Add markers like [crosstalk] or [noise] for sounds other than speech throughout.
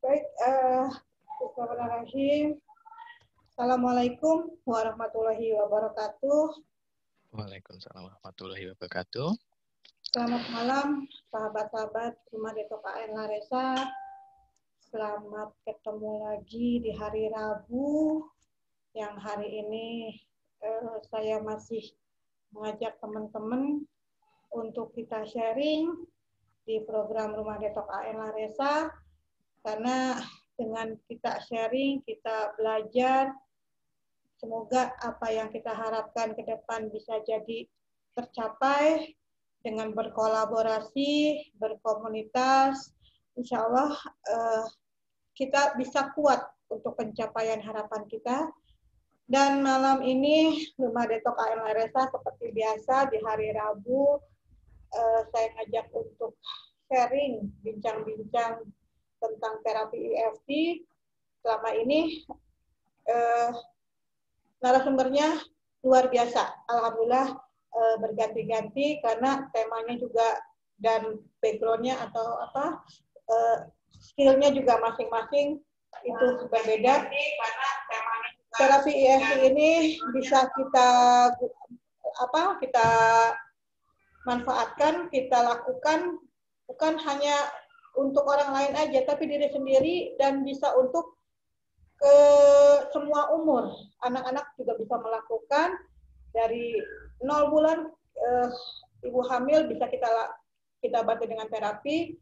baik, uh, Bismillahirrahmanirrahim. Assalamualaikum warahmatullahi wabarakatuh. Waalaikumsalam warahmatullahi wabarakatuh. Selamat malam, sahabat-sahabat Rumah Detok AN Laresa. Selamat ketemu lagi di hari Rabu yang hari ini eh, saya masih mengajak teman-teman untuk kita sharing di program Rumah Detok AN Laresa karena dengan kita sharing, kita belajar, semoga apa yang kita harapkan ke depan bisa jadi tercapai dengan berkolaborasi, berkomunitas. Insya Allah eh, kita bisa kuat untuk pencapaian harapan kita. Dan malam ini Rumah Detok AMRSA seperti biasa di hari Rabu eh, saya ngajak untuk sharing bincang-bincang tentang terapi EFT selama ini eh, narasumbernya luar biasa. Alhamdulillah eh, berganti-ganti karena temanya juga dan backgroundnya atau apa eh, skillnya juga masing-masing itu berbeda. Terapi EFT ini bisa kita apa kita manfaatkan, kita lakukan bukan hanya untuk orang lain aja, tapi diri sendiri dan bisa untuk ke semua umur. Anak-anak juga bisa melakukan dari nol bulan eh, ibu hamil bisa kita kita bantu dengan terapi.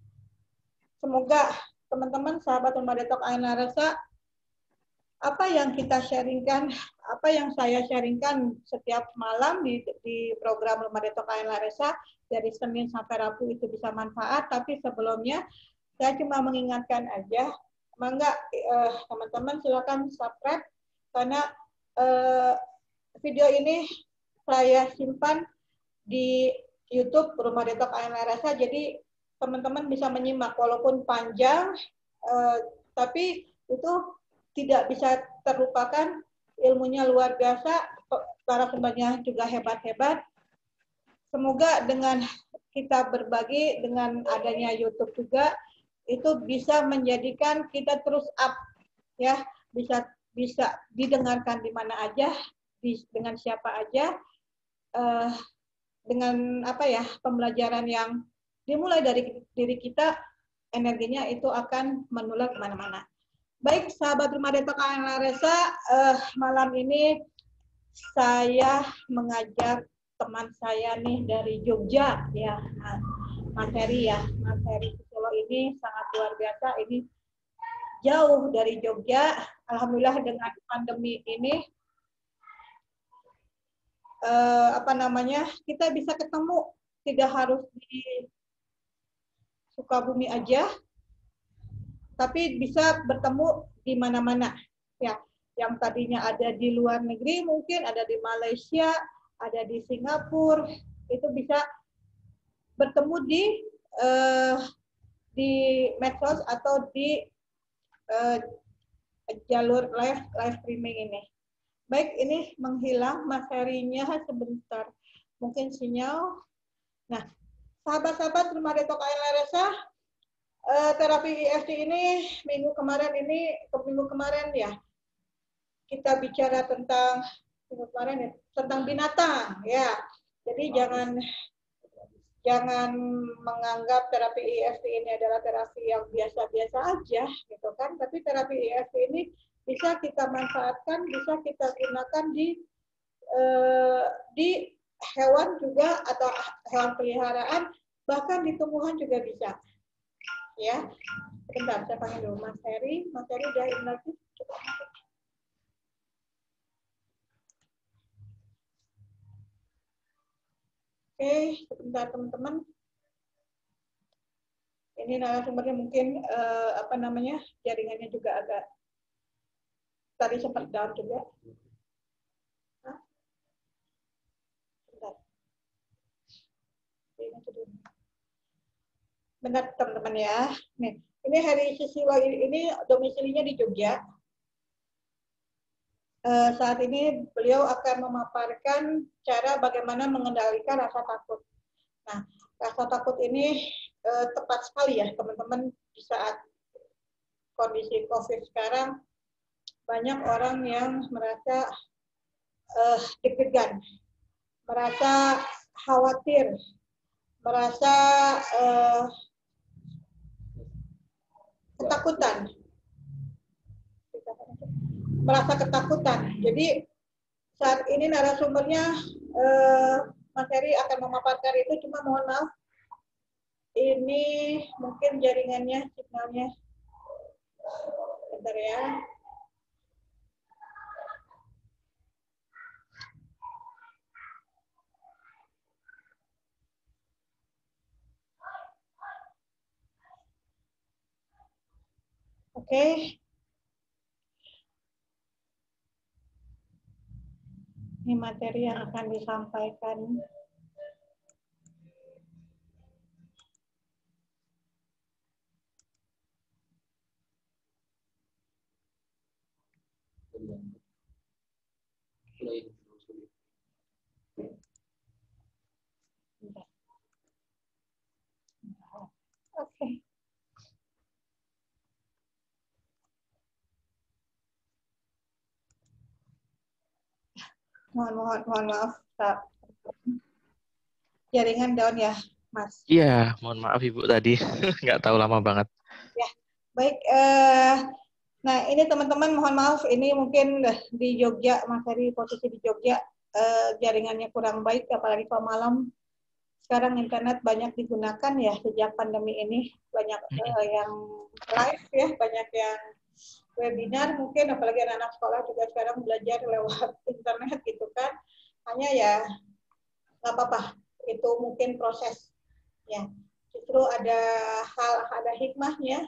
Semoga teman-teman sahabat Rumah Detok Aina Rasa apa yang kita sharingkan, apa yang saya sharingkan setiap malam di, di program Rumah detok KN Laresa dari Senin sampai Rabu itu bisa manfaat, tapi sebelumnya saya cuma mengingatkan aja, mangga eh, teman-teman silakan subscribe karena eh, video ini saya simpan di YouTube Rumah detok KN Laresa, jadi teman-teman bisa menyimak walaupun panjang, eh, tapi itu tidak bisa terlupakan, ilmunya luar biasa, para sumbernya juga hebat-hebat. Semoga dengan kita berbagi dengan adanya YouTube juga itu bisa menjadikan kita terus up ya, bisa bisa didengarkan di mana aja, dengan siapa aja, uh, dengan apa ya pembelajaran yang dimulai dari diri kita, energinya itu akan menular kemana-mana. Baik, sahabat rumah Deto KNL Resa, uh, eh, malam ini saya mengajak teman saya nih dari Jogja ya, Mas Heri ya, Mas Heri Solo ini sangat luar biasa. Ini jauh dari Jogja, alhamdulillah dengan pandemi ini uh, apa namanya kita bisa ketemu tidak harus di Sukabumi aja tapi bisa bertemu di mana-mana ya yang tadinya ada di luar negeri mungkin ada di Malaysia ada di Singapura itu bisa bertemu di uh, di medsos atau di uh, jalur live live streaming ini baik ini menghilang materinya sebentar mungkin sinyal nah sahabat-sahabat rumah detok air Laresa uh, terapi EFT ini minggu kemarin ini ke minggu kemarin ya kita bicara tentang minggu kemarin ya, tentang binatang ya. Jadi oh. jangan jangan menganggap terapi EFT ini adalah terapi yang biasa-biasa aja gitu kan tapi terapi EFT ini bisa kita manfaatkan bisa kita gunakan di uh, di hewan juga atau hewan peliharaan bahkan di tumbuhan juga bisa ya. Sebentar, saya panggil dulu Mas Heri. Mas Heri udah lagi. Oke, sebentar teman-teman. Ini narasumbernya mungkin eh, apa namanya jaringannya juga agak tadi sempat down juga. Hah? Bentar. Ini Benar teman-teman ya. Nih, ini Heri wakil ini domisilinya di Jogja. E, saat ini beliau akan memaparkan cara bagaimana mengendalikan rasa takut. Nah, rasa takut ini e, tepat sekali ya teman-teman di saat kondisi COVID sekarang banyak orang yang merasa uh, eh, deg merasa khawatir, merasa uh, ketakutan merasa ketakutan jadi saat ini narasumbernya eh, Mas Heri akan memaparkan itu cuma mohon maaf ini mungkin jaringannya signalnya bentar ya Oke. Okay. Ini materi yang akan disampaikan. mohon mohon mohon maaf tak jaringan ya, down ya mas iya mohon maaf ibu tadi [laughs] nggak tahu lama banget ya baik uh, nah ini teman-teman mohon maaf ini mungkin eh, di Jogja mas Heri posisi di Jogja uh, jaringannya kurang baik apalagi pemalam malam sekarang internet banyak digunakan ya sejak pandemi ini banyak hmm. yang live ya banyak yang webinar mungkin apalagi anak-anak sekolah juga sekarang belajar lewat [laughs] internet gitu kan hanya ya nggak apa-apa itu mungkin proses ya justru ada hal ada hikmahnya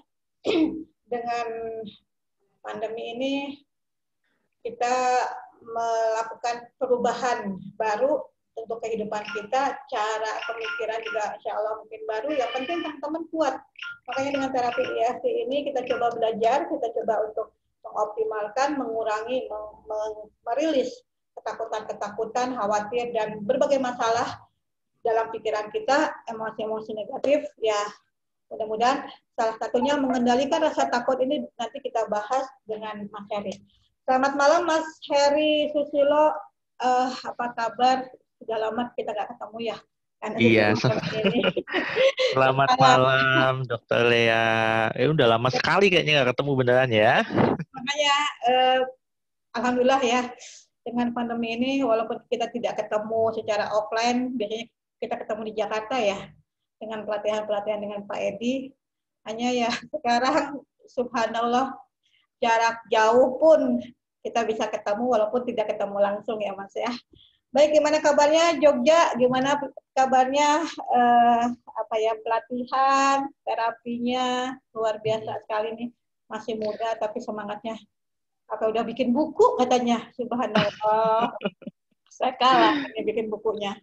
[clears throat] dengan pandemi ini kita melakukan perubahan baru untuk kehidupan kita, cara pemikiran juga insya Allah mungkin baru. Yang penting teman-teman kuat. Makanya dengan terapi IFT e ini kita coba belajar, kita coba untuk mengoptimalkan, mengurangi, merilis ketakutan-ketakutan, khawatir, dan berbagai masalah dalam pikiran kita, emosi-emosi negatif, ya mudah-mudahan salah satunya mengendalikan rasa takut ini nanti kita bahas dengan Mas Heri. Selamat malam Mas Heri Susilo, uh, apa kabar? sudah lama kita nggak ketemu ya. Kan? iya. [laughs] Selamat malam Dokter Lea. Eh udah lama iya. sekali kayaknya nggak ketemu beneran ya. [laughs] Makanya eh, alhamdulillah ya dengan pandemi ini walaupun kita tidak ketemu secara offline biasanya kita ketemu di Jakarta ya dengan pelatihan-pelatihan dengan Pak Edi. Hanya ya [laughs] sekarang subhanallah jarak jauh pun kita bisa ketemu walaupun tidak ketemu langsung ya Mas ya. Baik, gimana kabarnya Jogja? Gimana kabarnya eh, apa ya pelatihan, terapinya luar biasa sekali nih. Masih muda tapi semangatnya apa udah bikin buku katanya subhanallah. [laughs] Saya kalah ini bikin bukunya.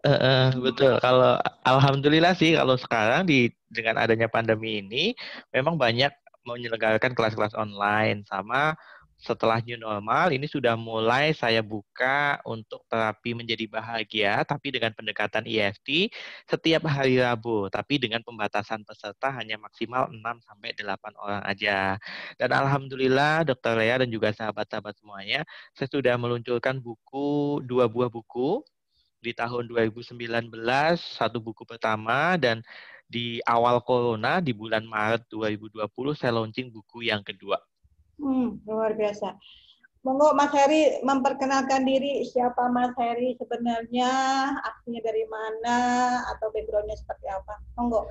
Uh, uh, betul. Kalau alhamdulillah sih kalau sekarang di dengan adanya pandemi ini memang banyak menyelenggarakan kelas-kelas online sama setelah hmm. new normal ini sudah mulai saya buka untuk terapi menjadi bahagia tapi dengan pendekatan EFT setiap hari Rabu tapi dengan pembatasan peserta hanya maksimal 6 sampai 8 orang aja. Dan alhamdulillah Dokter Lea dan juga sahabat-sahabat semuanya saya sudah meluncurkan buku dua buah buku di tahun 2019 satu buku pertama dan di awal corona di bulan Maret 2020 saya launching buku yang kedua Hmm, luar biasa. Monggo Mas Heri memperkenalkan diri siapa Mas Heri sebenarnya, aslinya dari mana, atau backgroundnya seperti apa. Monggo.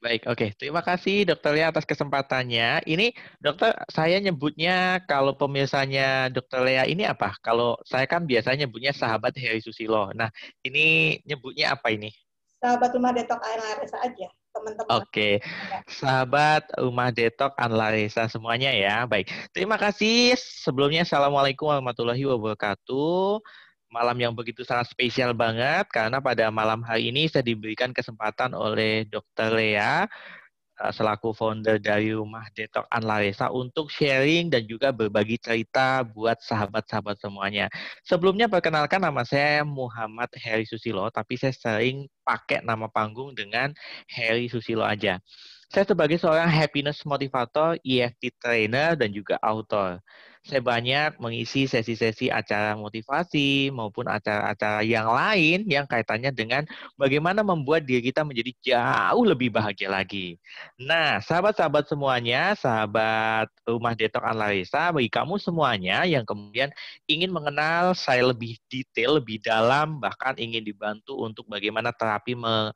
Baik, oke. Okay. Terima kasih Dokter Lea atas kesempatannya. Ini dokter saya nyebutnya kalau pemirsanya dokter Lea ini apa? Kalau saya kan biasanya nyebutnya sahabat Heri Susilo. Nah, ini nyebutnya apa ini? Sahabat rumah detok ARS aja teman-teman. Oke, okay. sahabat Umah Detok Analisa semuanya ya. Baik, terima kasih. Sebelumnya Assalamualaikum warahmatullahi wabarakatuh. Malam yang begitu sangat spesial banget karena pada malam hari ini saya diberikan kesempatan oleh Dokter Lea Eh, selaku founder dari Rumah detok Anlaresa untuk sharing dan juga berbagi cerita buat sahabat-sahabat semuanya. Sebelumnya perkenalkan nama saya Muhammad Heri Susilo, tapi saya sering pakai nama panggung dengan Heri Susilo aja. Saya sebagai seorang happiness motivator, EFT trainer, dan juga author saya banyak mengisi sesi-sesi acara motivasi maupun acara-acara yang lain yang kaitannya dengan bagaimana membuat diri kita menjadi jauh lebih bahagia lagi. Nah, sahabat-sahabat semuanya, sahabat Rumah Detok Analisa, bagi kamu semuanya yang kemudian ingin mengenal saya lebih detail, lebih dalam, bahkan ingin dibantu untuk bagaimana terapi me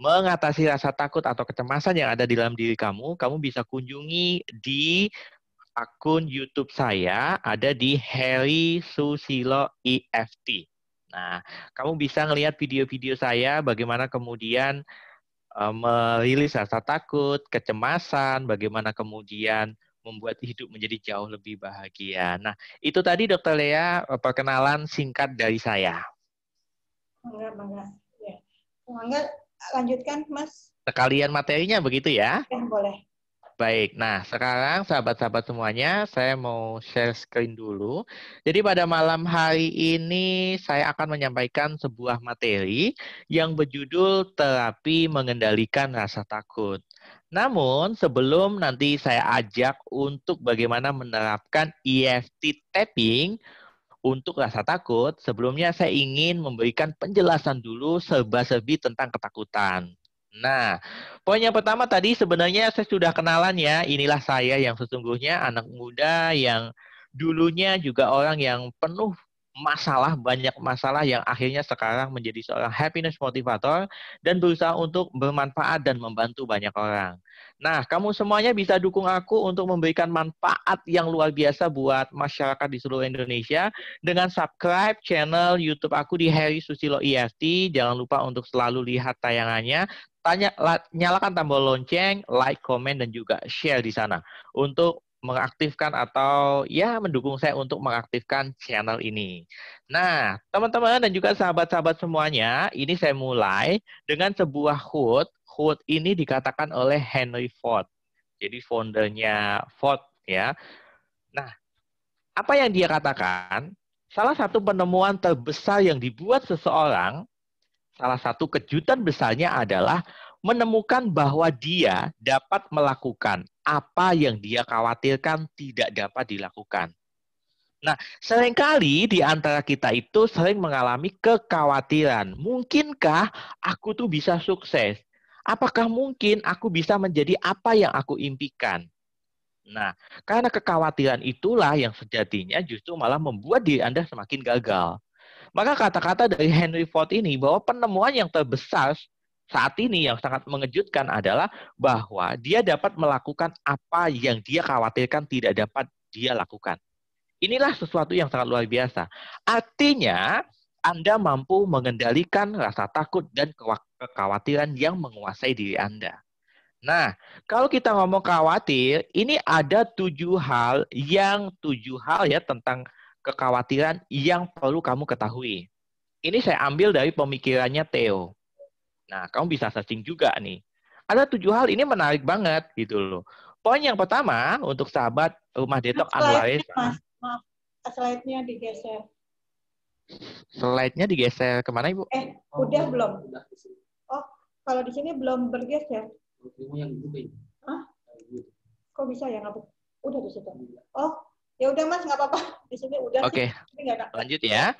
mengatasi rasa takut atau kecemasan yang ada di dalam diri kamu, kamu bisa kunjungi di akun YouTube saya ada di Harry Susilo EFT. Nah, kamu bisa ngelihat video-video saya bagaimana kemudian uh, merilis rasa takut, kecemasan, bagaimana kemudian membuat hidup menjadi jauh lebih bahagia. Nah, itu tadi Dokter Lea e, perkenalan singkat dari saya. Enggak, enggak. Ya. Enggak, lanjutkan Mas. Sekalian materinya begitu ya? Ya, boleh. Baik, nah sekarang sahabat-sahabat semuanya, saya mau share screen dulu. Jadi pada malam hari ini saya akan menyampaikan sebuah materi yang berjudul terapi mengendalikan rasa takut. Namun sebelum nanti saya ajak untuk bagaimana menerapkan EFT tapping untuk rasa takut, sebelumnya saya ingin memberikan penjelasan dulu serba-serbi tentang ketakutan. Nah, poin yang pertama tadi sebenarnya saya sudah kenalan ya, inilah saya yang sesungguhnya anak muda yang dulunya juga orang yang penuh masalah, banyak masalah yang akhirnya sekarang menjadi seorang happiness motivator dan berusaha untuk bermanfaat dan membantu banyak orang. Nah, kamu semuanya bisa dukung aku untuk memberikan manfaat yang luar biasa buat masyarakat di seluruh Indonesia dengan subscribe channel YouTube aku di Harry Susilo Ift. Jangan lupa untuk selalu lihat tayangannya, tanya nyalakan tombol lonceng, like, comment dan juga share di sana untuk mengaktifkan atau ya mendukung saya untuk mengaktifkan channel ini. Nah, teman-teman dan juga sahabat-sahabat semuanya, ini saya mulai dengan sebuah quote. Quote ini dikatakan oleh Henry Ford. Jadi foundernya Ford ya. Nah, apa yang dia katakan? Salah satu penemuan terbesar yang dibuat seseorang salah satu kejutan besarnya adalah menemukan bahwa dia dapat melakukan apa yang dia khawatirkan tidak dapat dilakukan. Nah, seringkali di antara kita itu sering mengalami kekhawatiran. Mungkinkah aku tuh bisa sukses? Apakah mungkin aku bisa menjadi apa yang aku impikan? Nah, karena kekhawatiran itulah yang sejatinya justru malah membuat diri Anda semakin gagal. Maka kata-kata dari Henry Ford ini bahwa penemuan yang terbesar saat ini yang sangat mengejutkan adalah bahwa dia dapat melakukan apa yang dia khawatirkan tidak dapat dia lakukan. Inilah sesuatu yang sangat luar biasa. Artinya, Anda mampu mengendalikan rasa takut dan kekhawatiran yang menguasai diri Anda. Nah, kalau kita ngomong khawatir, ini ada tujuh hal yang tujuh hal ya tentang kekhawatiran yang perlu kamu ketahui. Ini saya ambil dari pemikirannya Theo. Nah, kamu bisa searching juga nih. Ada tujuh hal ini menarik banget gitu loh. Poin yang pertama untuk sahabat rumah detok Anwar Maaf, slide-nya digeser. Slide-nya digeser kemana Ibu? Eh, udah belum? Oh, kalau di sini belum bergeser. Yang Hah? Kok bisa ya? udah di situ. Oh, Ya udah Mas, nggak apa-apa. [laughs] Di sini udah. Oke. Okay. [laughs] Lanjut ya.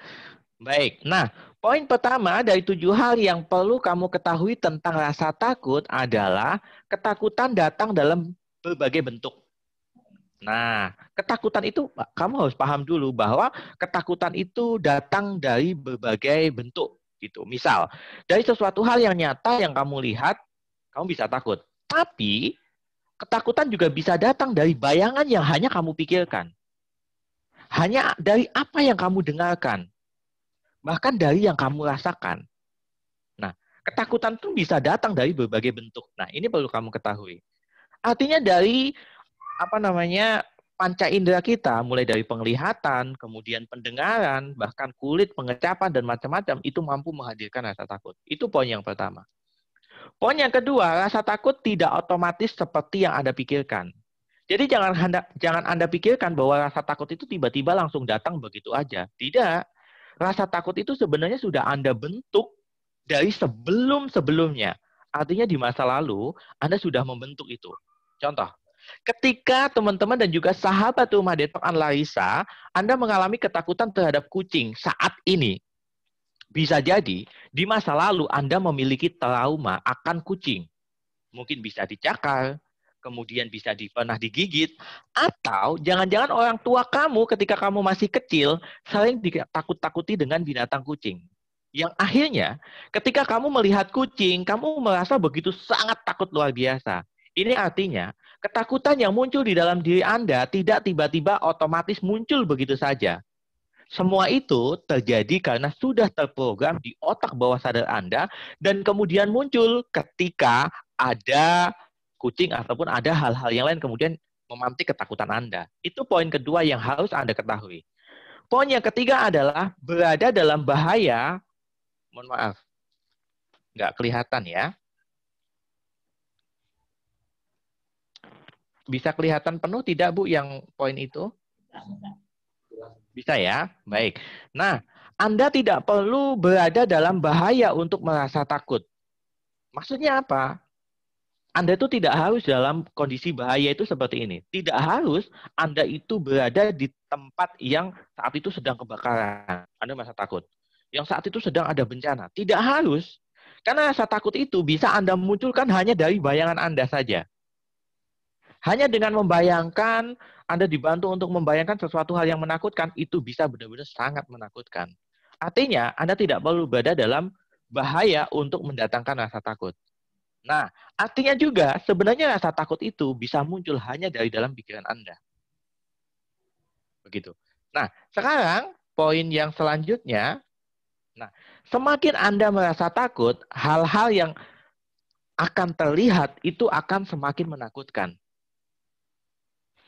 Baik. Nah, poin pertama dari tujuh hal yang perlu kamu ketahui tentang rasa takut adalah ketakutan datang dalam berbagai bentuk. Nah, ketakutan itu kamu harus paham dulu bahwa ketakutan itu datang dari berbagai bentuk gitu. Misal, dari sesuatu hal yang nyata yang kamu lihat, kamu bisa takut. Tapi ketakutan juga bisa datang dari bayangan yang hanya kamu pikirkan. Hanya dari apa yang kamu dengarkan. Bahkan dari yang kamu rasakan. Nah, ketakutan itu bisa datang dari berbagai bentuk. Nah, ini perlu kamu ketahui. Artinya dari apa namanya panca indera kita, mulai dari penglihatan, kemudian pendengaran, bahkan kulit, pengecapan, dan macam-macam, itu mampu menghadirkan rasa takut. Itu poin yang pertama. Poin yang kedua, rasa takut tidak otomatis seperti yang Anda pikirkan. Jadi jangan anda, jangan Anda pikirkan bahwa rasa takut itu tiba-tiba langsung datang begitu aja. Tidak. Rasa takut itu sebenarnya sudah Anda bentuk dari sebelum-sebelumnya. Artinya di masa lalu Anda sudah membentuk itu. Contoh, ketika teman-teman dan juga sahabat rumah detok Larissa, Anda mengalami ketakutan terhadap kucing saat ini. Bisa jadi di masa lalu Anda memiliki trauma akan kucing. Mungkin bisa dicakar, kemudian bisa di, pernah digigit, atau jangan-jangan orang tua kamu ketika kamu masih kecil saling takut takuti dengan binatang kucing. Yang akhirnya ketika kamu melihat kucing, kamu merasa begitu sangat takut luar biasa. Ini artinya ketakutan yang muncul di dalam diri Anda tidak tiba-tiba otomatis muncul begitu saja. Semua itu terjadi karena sudah terprogram di otak bawah sadar Anda dan kemudian muncul ketika ada kucing ataupun ada hal-hal yang lain kemudian memantik ketakutan Anda. Itu poin kedua yang harus Anda ketahui. Poin yang ketiga adalah berada dalam bahaya. Mohon maaf, nggak kelihatan ya. Bisa kelihatan penuh tidak Bu yang poin itu? Bisa ya, baik. Nah, Anda tidak perlu berada dalam bahaya untuk merasa takut. Maksudnya apa? Anda itu tidak harus dalam kondisi bahaya itu seperti ini. Tidak harus Anda itu berada di tempat yang saat itu sedang kebakaran. Anda merasa takut. Yang saat itu sedang ada bencana. Tidak harus. Karena rasa takut itu bisa Anda munculkan hanya dari bayangan Anda saja. Hanya dengan membayangkan, Anda dibantu untuk membayangkan sesuatu hal yang menakutkan, itu bisa benar-benar sangat menakutkan. Artinya, Anda tidak perlu berada dalam bahaya untuk mendatangkan rasa takut. Nah, artinya juga sebenarnya rasa takut itu bisa muncul hanya dari dalam pikiran Anda. Begitu. Nah, sekarang poin yang selanjutnya, nah, semakin Anda merasa takut, hal-hal yang akan terlihat itu akan semakin menakutkan.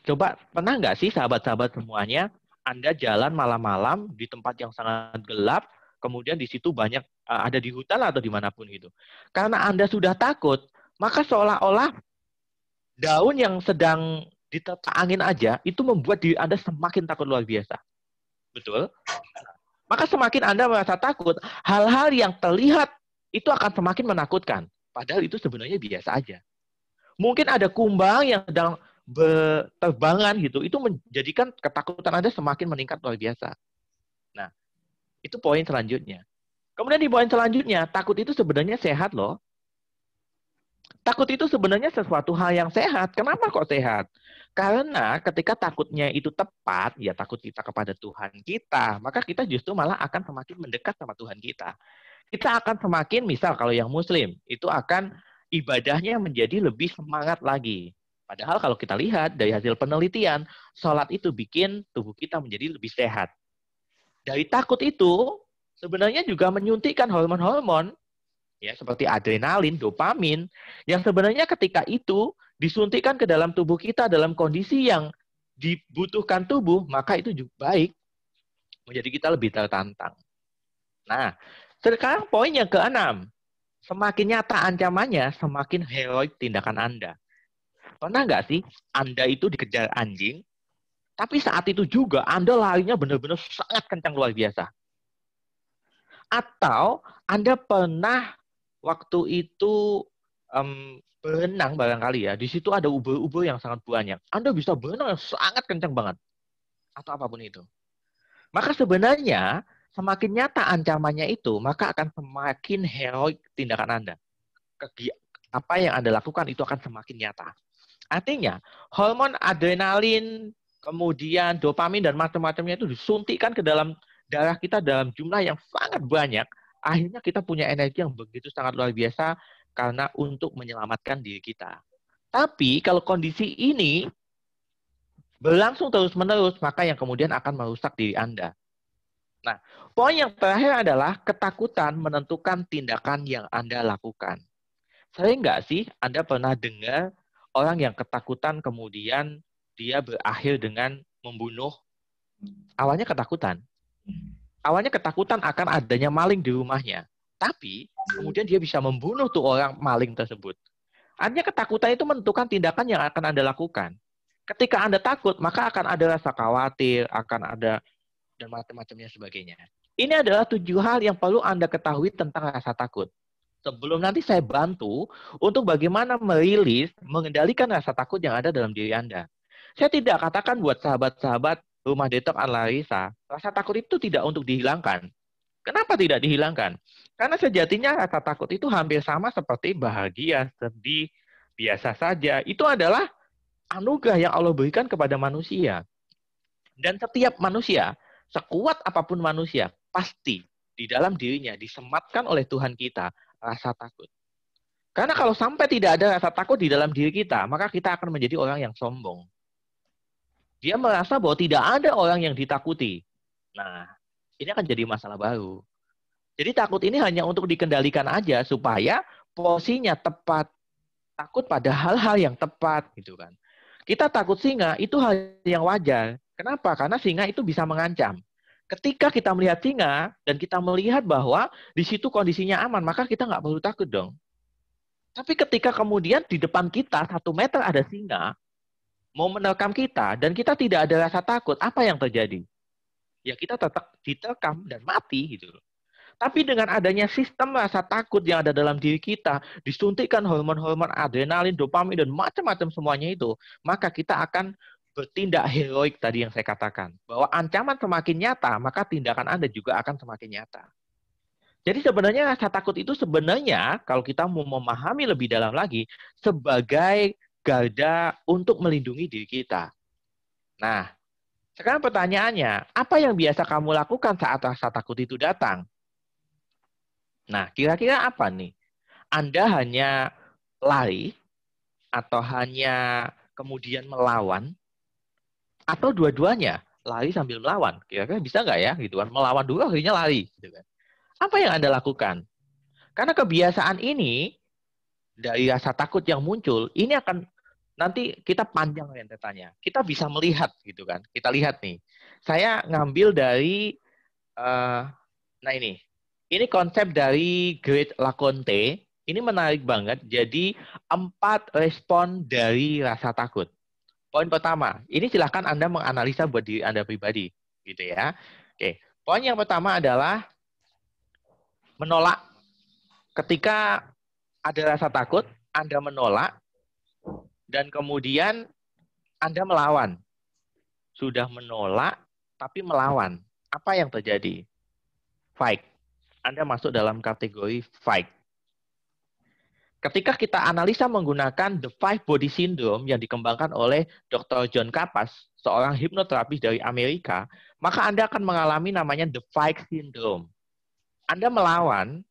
Coba pernah nggak sih sahabat-sahabat semuanya, Anda jalan malam-malam di tempat yang sangat gelap, kemudian di situ banyak Eh, ada di hutan atau dimanapun gitu. Karena Anda sudah takut, maka seolah-olah daun yang sedang diterpa angin aja itu membuat diri Anda semakin takut luar biasa. Betul? Maka semakin Anda merasa takut, hal-hal yang terlihat itu akan semakin menakutkan. Padahal itu sebenarnya biasa aja. Mungkin ada kumbang yang sedang berterbangan gitu, itu menjadikan ketakutan Anda semakin meningkat luar biasa. Nah, itu poin selanjutnya. Kemudian di poin selanjutnya, takut itu sebenarnya sehat loh. Takut itu sebenarnya sesuatu hal yang sehat. Kenapa kok sehat? Karena ketika takutnya itu tepat, ya takut kita kepada Tuhan kita, maka kita justru malah akan semakin mendekat sama Tuhan kita. Kita akan semakin, misal kalau yang Muslim, itu akan ibadahnya menjadi lebih semangat lagi. Padahal kalau kita lihat dari hasil penelitian, sholat itu bikin tubuh kita menjadi lebih sehat. Dari takut itu, sebenarnya juga menyuntikkan hormon-hormon ya seperti adrenalin, dopamin yang sebenarnya ketika itu disuntikkan ke dalam tubuh kita dalam kondisi yang dibutuhkan tubuh, maka itu juga baik menjadi kita lebih tertantang. Nah, sekarang poin yang keenam, semakin nyata ancamannya, semakin heroik tindakan Anda. Pernah nggak sih Anda itu dikejar anjing, tapi saat itu juga Anda larinya benar-benar sangat kencang luar biasa atau Anda pernah waktu itu um, berenang barangkali ya. Di situ ada ubur-ubur yang sangat banyak. Anda bisa berenang yang sangat kencang banget. Atau apapun itu. Maka sebenarnya semakin nyata ancamannya itu, maka akan semakin heroik tindakan Anda. Apa yang Anda lakukan itu akan semakin nyata. Artinya, hormon adrenalin, kemudian dopamin dan macam-macamnya itu disuntikkan ke dalam darah kita dalam jumlah yang sangat banyak, akhirnya kita punya energi yang begitu sangat luar biasa karena untuk menyelamatkan diri kita. Tapi kalau kondisi ini berlangsung terus-menerus, maka yang kemudian akan merusak diri Anda. Nah, poin yang terakhir adalah ketakutan menentukan tindakan yang Anda lakukan. Sering nggak sih Anda pernah dengar orang yang ketakutan kemudian dia berakhir dengan membunuh? Awalnya ketakutan, awalnya ketakutan akan adanya maling di rumahnya. Tapi kemudian dia bisa membunuh tuh orang maling tersebut. Artinya ketakutan itu menentukan tindakan yang akan Anda lakukan. Ketika Anda takut, maka akan ada rasa khawatir, akan ada dan macam-macamnya sebagainya. Ini adalah tujuh hal yang perlu Anda ketahui tentang rasa takut. Sebelum nanti saya bantu untuk bagaimana merilis, mengendalikan rasa takut yang ada dalam diri Anda. Saya tidak katakan buat sahabat-sahabat rumah detok Al-Larisa, rasa takut itu tidak untuk dihilangkan. Kenapa tidak dihilangkan? Karena sejatinya rasa takut itu hampir sama seperti bahagia, sedih, biasa saja. Itu adalah anugerah yang Allah berikan kepada manusia. Dan setiap manusia, sekuat apapun manusia, pasti di dalam dirinya disematkan oleh Tuhan kita rasa takut. Karena kalau sampai tidak ada rasa takut di dalam diri kita, maka kita akan menjadi orang yang sombong. Dia merasa bahwa tidak ada orang yang ditakuti. Nah, ini akan jadi masalah baru. Jadi takut ini hanya untuk dikendalikan aja supaya posisinya tepat. Takut pada hal-hal yang tepat gitu kan. Kita takut singa itu hal yang wajar. Kenapa? Karena singa itu bisa mengancam. Ketika kita melihat singa dan kita melihat bahwa di situ kondisinya aman, maka kita nggak perlu takut dong. Tapi ketika kemudian di depan kita satu meter ada singa, mau menerkam kita dan kita tidak ada rasa takut, apa yang terjadi? Ya kita tetap diterkam dan mati gitu loh. Tapi dengan adanya sistem rasa takut yang ada dalam diri kita, disuntikkan hormon-hormon adrenalin, dopamin, dan macam-macam semuanya itu, maka kita akan bertindak heroik tadi yang saya katakan. Bahwa ancaman semakin nyata, maka tindakan Anda juga akan semakin nyata. Jadi sebenarnya rasa takut itu sebenarnya kalau kita mau memahami lebih dalam lagi sebagai garda untuk melindungi diri kita. Nah, sekarang pertanyaannya, apa yang biasa kamu lakukan saat rasa takut itu datang? Nah, kira-kira apa nih? Anda hanya lari atau hanya kemudian melawan atau dua-duanya lari sambil melawan kira-kira bisa nggak ya gitu kan melawan dulu akhirnya lari gitu kan apa yang anda lakukan karena kebiasaan ini dari rasa takut yang muncul ini akan nanti kita panjang rentetannya. Kita bisa melihat gitu kan. Kita lihat nih. Saya ngambil dari eh, nah ini. Ini konsep dari Great Laconte. Ini menarik banget. Jadi empat respon dari rasa takut. Poin pertama, ini silahkan Anda menganalisa buat diri Anda pribadi, gitu ya. Oke, poin yang pertama adalah menolak. Ketika ada rasa takut, Anda menolak, dan kemudian Anda melawan. Sudah menolak, tapi melawan. Apa yang terjadi? Fight. Anda masuk dalam kategori fight. Ketika kita analisa menggunakan The Five Body Syndrome yang dikembangkan oleh Dr. John Kapas, seorang hipnoterapis dari Amerika, maka Anda akan mengalami namanya The Fight Syndrome. Anda melawan,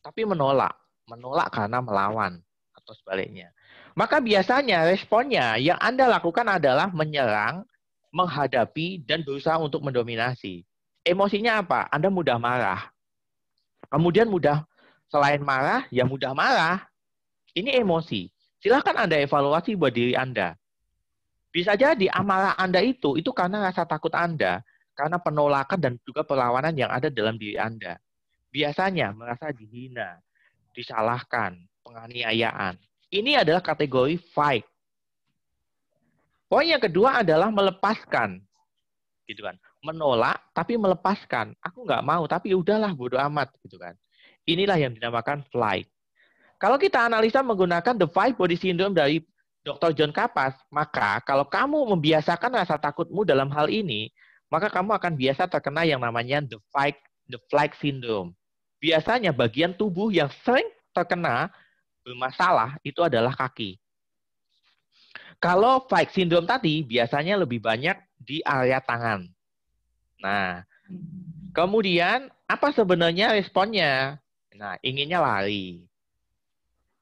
tapi menolak. Menolak karena melawan, atau sebaliknya. Maka biasanya responnya yang Anda lakukan adalah menyerang, menghadapi, dan berusaha untuk mendominasi. Emosinya apa? Anda mudah marah. Kemudian mudah, selain marah, ya mudah marah. Ini emosi. Silahkan Anda evaluasi buat diri Anda. Bisa jadi amarah Anda itu, itu karena rasa takut Anda, karena penolakan dan juga perlawanan yang ada dalam diri Anda. Biasanya merasa dihina, disalahkan, penganiayaan. Ini adalah kategori fight. Poin yang kedua adalah melepaskan. Gitu kan. Menolak tapi melepaskan. Aku nggak mau tapi udahlah bodoh amat gitu kan. Inilah yang dinamakan flight. Kalau kita analisa menggunakan the five body syndrome dari Dr. John Kapas, maka kalau kamu membiasakan rasa takutmu dalam hal ini, maka kamu akan biasa terkena yang namanya the fight the flight syndrome. Biasanya bagian tubuh yang sering terkena bermasalah itu adalah kaki. Kalau Pike syndrome tadi biasanya lebih banyak di area tangan. Nah, kemudian apa sebenarnya responnya? Nah, inginnya lari.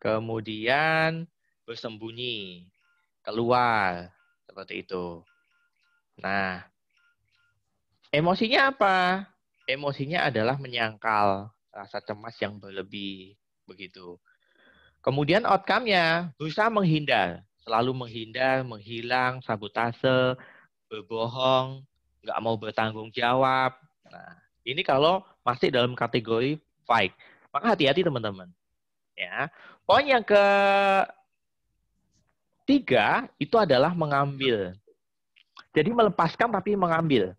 Kemudian bersembunyi, keluar, seperti itu. Nah, emosinya apa? Emosinya adalah menyangkal rasa cemas yang berlebih, begitu. Kemudian outcome-nya berusaha menghindar, selalu menghindar, menghilang, sabotase, berbohong, nggak mau bertanggung jawab. Nah, ini kalau masih dalam kategori fight. Maka hati-hati teman-teman. Ya. Poin yang ke tiga itu adalah mengambil. Jadi melepaskan tapi mengambil.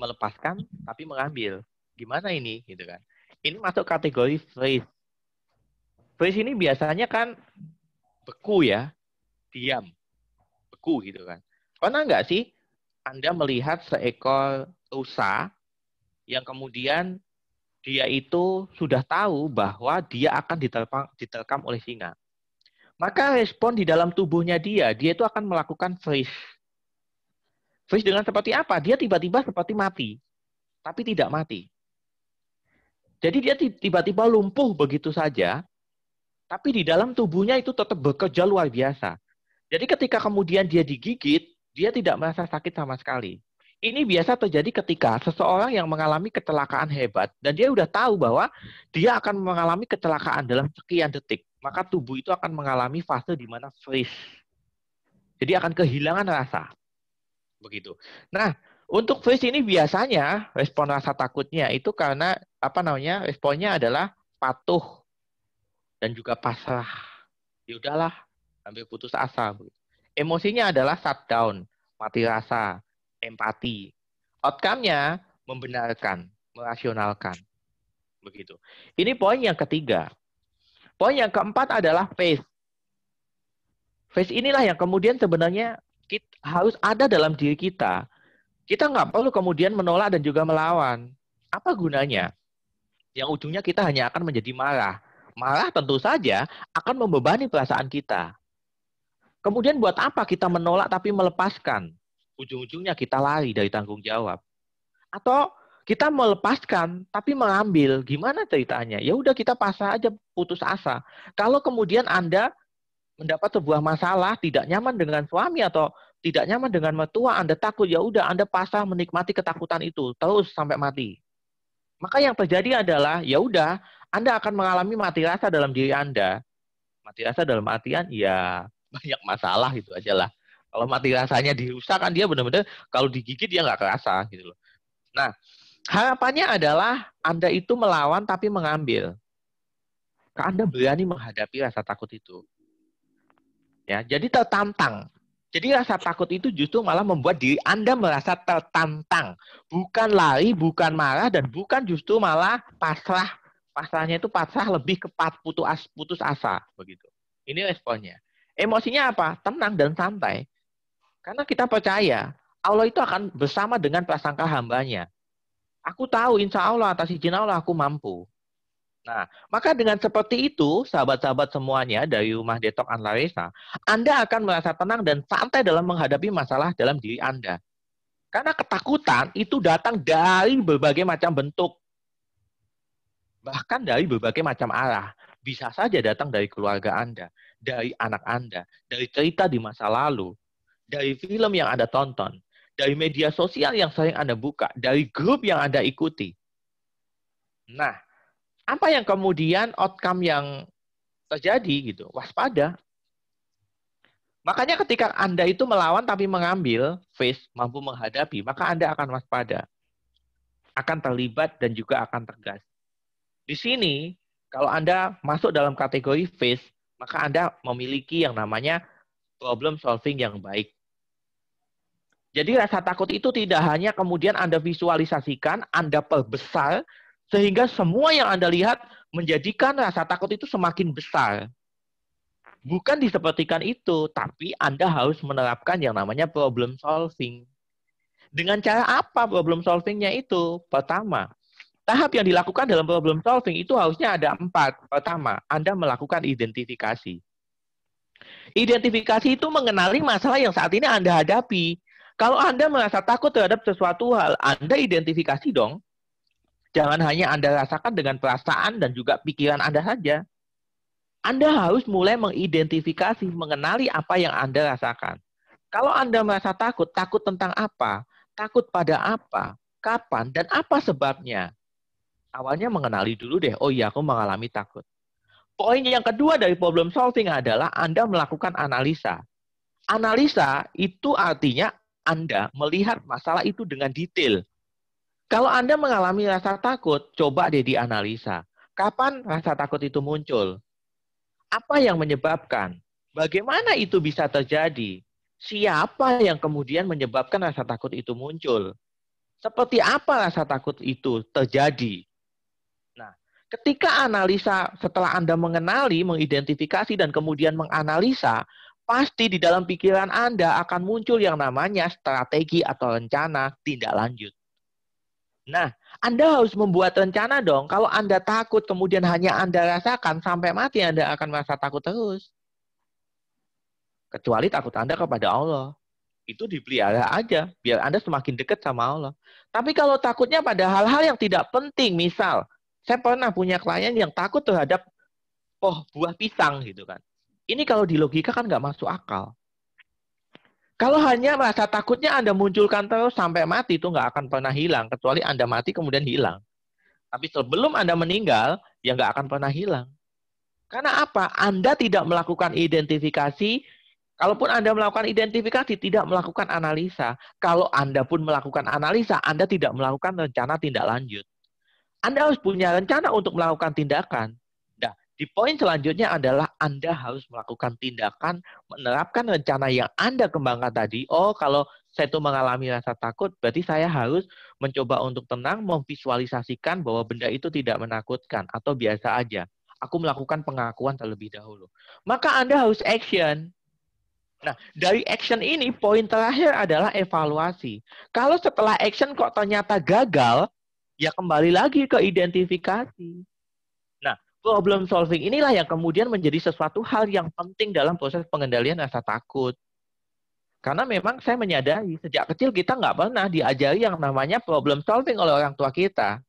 Melepaskan tapi mengambil. Gimana ini gitu kan? Ini masuk kategori freeze Face ini biasanya kan beku ya, diam, beku gitu kan. Pernah nggak sih Anda melihat seekor rusa yang kemudian dia itu sudah tahu bahwa dia akan diterpang, diterkam oleh singa. Maka respon di dalam tubuhnya dia, dia itu akan melakukan freeze. Freeze dengan seperti apa? Dia tiba-tiba seperti mati, tapi tidak mati. Jadi dia tiba-tiba lumpuh begitu saja, tapi di dalam tubuhnya itu tetap bekerja luar biasa. Jadi ketika kemudian dia digigit, dia tidak merasa sakit sama sekali. Ini biasa terjadi ketika seseorang yang mengalami kecelakaan hebat dan dia sudah tahu bahwa dia akan mengalami kecelakaan dalam sekian detik, maka tubuh itu akan mengalami fase di mana freeze. Jadi akan kehilangan rasa. Begitu. Nah, untuk freeze ini biasanya respon rasa takutnya itu karena apa namanya? Responnya adalah patuh dan juga pasrah. Ya udahlah, sampai putus asa. Emosinya adalah shutdown, mati rasa, empati. Outcome-nya membenarkan, merasionalkan. Begitu. Ini poin yang ketiga. Poin yang keempat adalah face face inilah yang kemudian sebenarnya kita, harus ada dalam diri kita. Kita nggak perlu kemudian menolak dan juga melawan. Apa gunanya? Yang ujungnya kita hanya akan menjadi marah malah tentu saja akan membebani perasaan kita. Kemudian buat apa kita menolak tapi melepaskan? Ujung-ujungnya kita lari dari tanggung jawab. Atau kita melepaskan tapi mengambil. Gimana ceritanya? Ya udah kita pasrah aja putus asa. Kalau kemudian Anda mendapat sebuah masalah, tidak nyaman dengan suami atau tidak nyaman dengan mertua, Anda takut, ya udah Anda pasrah menikmati ketakutan itu terus sampai mati. Maka yang terjadi adalah ya udah anda akan mengalami mati rasa dalam diri Anda. Mati rasa dalam artian ya banyak masalah gitu aja lah. Kalau mati rasanya dirusak kan dia benar-benar kalau digigit dia nggak kerasa gitu loh. Nah, harapannya adalah Anda itu melawan tapi mengambil. Karena Anda berani menghadapi rasa takut itu. Ya, jadi tertantang. Jadi rasa takut itu justru malah membuat diri Anda merasa tertantang. Bukan lari, bukan marah, dan bukan justru malah pasrah pasalnya itu pasrah lebih ke putus, as, putus asa begitu. Ini responnya. Emosinya apa? Tenang dan santai. Karena kita percaya Allah itu akan bersama dengan prasangka hambanya. Aku tahu insya Allah atas izin Allah aku mampu. Nah, maka dengan seperti itu, sahabat-sahabat semuanya dari rumah detok Anlaresa, Anda akan merasa tenang dan santai dalam menghadapi masalah dalam diri Anda. Karena ketakutan itu datang dari berbagai macam bentuk bahkan dari berbagai macam arah. Bisa saja datang dari keluarga Anda, dari anak Anda, dari cerita di masa lalu, dari film yang Anda tonton, dari media sosial yang sering Anda buka, dari grup yang Anda ikuti. Nah, apa yang kemudian outcome yang terjadi gitu? Waspada. Makanya ketika Anda itu melawan tapi mengambil face, mampu menghadapi, maka Anda akan waspada. Akan terlibat dan juga akan tegas di sini, kalau Anda masuk dalam kategori face maka Anda memiliki yang namanya problem solving yang baik. Jadi rasa takut itu tidak hanya kemudian Anda visualisasikan, Anda perbesar, sehingga semua yang Anda lihat menjadikan rasa takut itu semakin besar. Bukan disepertikan itu, tapi Anda harus menerapkan yang namanya problem solving. Dengan cara apa problem solvingnya itu? Pertama, tahap yang dilakukan dalam problem solving itu harusnya ada empat. Pertama, Anda melakukan identifikasi. Identifikasi itu mengenali masalah yang saat ini Anda hadapi. Kalau Anda merasa takut terhadap sesuatu hal, Anda identifikasi dong. Jangan hanya Anda rasakan dengan perasaan dan juga pikiran Anda saja. Anda harus mulai mengidentifikasi, mengenali apa yang Anda rasakan. Kalau Anda merasa takut, takut tentang apa? Takut pada apa? Kapan? Dan apa sebabnya? awalnya mengenali dulu deh, oh iya aku mengalami takut. Poin yang kedua dari problem solving adalah Anda melakukan analisa. Analisa itu artinya Anda melihat masalah itu dengan detail. Kalau Anda mengalami rasa takut, coba deh dianalisa. Kapan rasa takut itu muncul? Apa yang menyebabkan? Bagaimana itu bisa terjadi? Siapa yang kemudian menyebabkan rasa takut itu muncul? seperti apa rasa takut itu terjadi. Ketika analisa setelah Anda mengenali, mengidentifikasi, dan kemudian menganalisa, pasti di dalam pikiran Anda akan muncul yang namanya strategi atau rencana tindak lanjut. Nah, Anda harus membuat rencana dong. Kalau Anda takut, kemudian hanya Anda rasakan, sampai mati Anda akan merasa takut terus. Kecuali takut Anda kepada Allah itu dipelihara aja biar Anda semakin dekat sama Allah. Tapi kalau takutnya pada hal-hal yang tidak penting, misal saya pernah punya klien yang takut terhadap oh buah pisang gitu kan. Ini kalau di logika kan nggak masuk akal. Kalau hanya merasa takutnya Anda munculkan terus sampai mati itu nggak akan pernah hilang kecuali Anda mati kemudian hilang. Tapi sebelum Anda meninggal ya nggak akan pernah hilang. Karena apa? Anda tidak melakukan identifikasi. Kalaupun Anda melakukan identifikasi, tidak melakukan analisa. Kalau Anda pun melakukan analisa, Anda tidak melakukan rencana tindak lanjut. Anda harus punya rencana untuk melakukan tindakan. Nah, di poin selanjutnya adalah Anda harus melakukan tindakan menerapkan rencana yang Anda kembangkan tadi. Oh, kalau saya itu mengalami rasa takut, berarti saya harus mencoba untuk tenang, memvisualisasikan bahwa benda itu tidak menakutkan atau biasa aja. Aku melakukan pengakuan terlebih dahulu. Maka Anda harus action. Nah, dari action ini, poin terakhir adalah evaluasi. Kalau setelah action kok ternyata gagal, ya kembali lagi ke identifikasi. Nah, problem solving inilah yang kemudian menjadi sesuatu hal yang penting dalam proses pengendalian rasa takut. Karena memang saya menyadari sejak kecil kita nggak pernah diajari yang namanya problem solving oleh orang tua kita.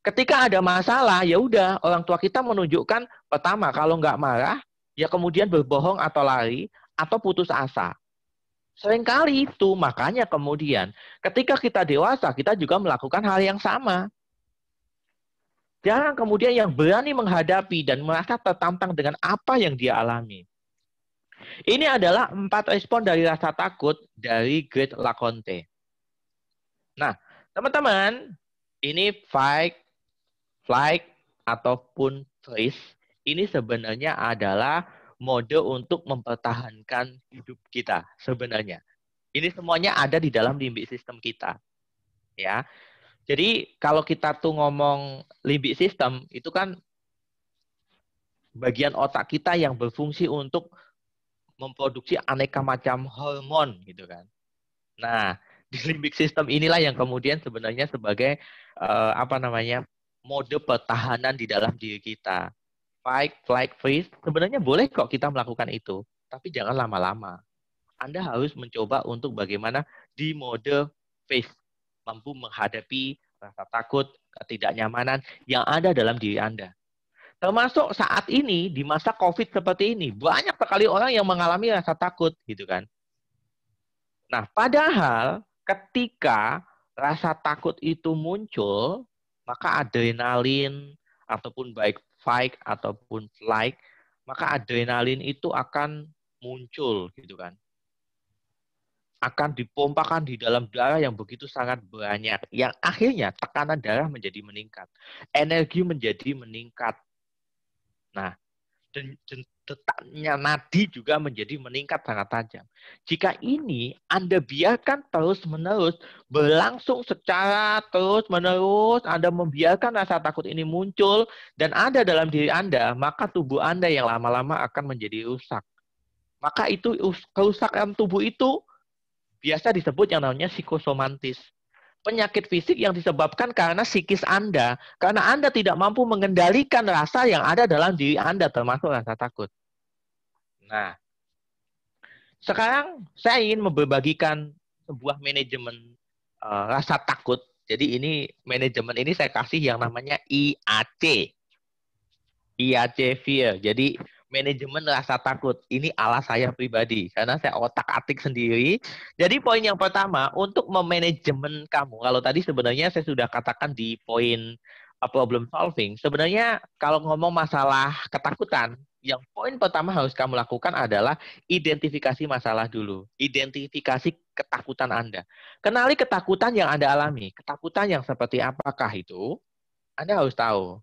Ketika ada masalah, ya udah orang tua kita menunjukkan pertama kalau nggak marah, ya kemudian berbohong atau lari atau putus asa. Seringkali itu makanya kemudian ketika kita dewasa kita juga melakukan hal yang sama. Jarang kemudian yang berani menghadapi dan merasa tertantang dengan apa yang dia alami. Ini adalah empat respon dari rasa takut dari Great Laconte. Nah, teman-teman, ini fight, flight, ataupun freeze. Ini sebenarnya adalah mode untuk mempertahankan hidup kita sebenarnya. Ini semuanya ada di dalam limbik sistem kita. Ya. Jadi kalau kita tuh ngomong limbik sistem itu kan bagian otak kita yang berfungsi untuk memproduksi aneka macam hormon gitu kan. Nah, [laughs] di limbik sistem inilah yang kemudian sebenarnya sebagai uh, apa namanya? mode pertahanan di dalam diri kita fight, flight freeze, sebenarnya boleh kok kita melakukan itu, tapi jangan lama-lama. Anda harus mencoba untuk bagaimana di mode face mampu menghadapi rasa takut, ketidaknyamanan yang ada dalam diri Anda. Termasuk saat ini di masa Covid seperti ini, banyak sekali orang yang mengalami rasa takut gitu kan. Nah, padahal ketika rasa takut itu muncul, maka adrenalin ataupun baik fight ataupun flight, maka adrenalin itu akan muncul gitu kan. Akan dipompakan di dalam darah yang begitu sangat banyak yang akhirnya tekanan darah menjadi meningkat, energi menjadi meningkat. Nah, detaknya nadi juga menjadi meningkat sangat tajam. Jika ini Anda biarkan terus-menerus berlangsung secara terus-menerus, Anda membiarkan rasa takut ini muncul dan ada dalam diri Anda, maka tubuh Anda yang lama-lama akan menjadi rusak. Maka itu kerusakan tubuh itu biasa disebut yang namanya psikosomantis. Penyakit fisik yang disebabkan karena psikis Anda, karena Anda tidak mampu mengendalikan rasa yang ada dalam diri Anda, termasuk rasa takut. Nah, sekarang saya ingin membagikan sebuah manajemen uh, rasa takut. Jadi ini manajemen ini saya kasih yang namanya IAC. IAC fear. Jadi manajemen rasa takut. Ini ala saya pribadi karena saya otak-atik sendiri. Jadi poin yang pertama untuk memanajemen kamu. Kalau tadi sebenarnya saya sudah katakan di poin eh, problem solving, sebenarnya kalau ngomong masalah ketakutan, yang poin pertama harus kamu lakukan adalah identifikasi masalah dulu. Identifikasi ketakutan Anda. Kenali ketakutan yang Anda alami. Ketakutan yang seperti apakah itu? Anda harus tahu.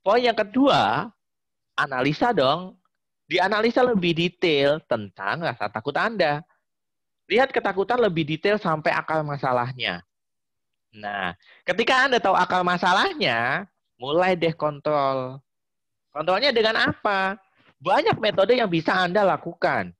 Poin yang kedua, analisa dong. Dianalisa lebih detail tentang rasa takut Anda. Lihat ketakutan lebih detail sampai akal masalahnya. Nah, ketika Anda tahu akal masalahnya, mulai deh kontrol. Kontrolnya dengan apa? Banyak metode yang bisa Anda lakukan.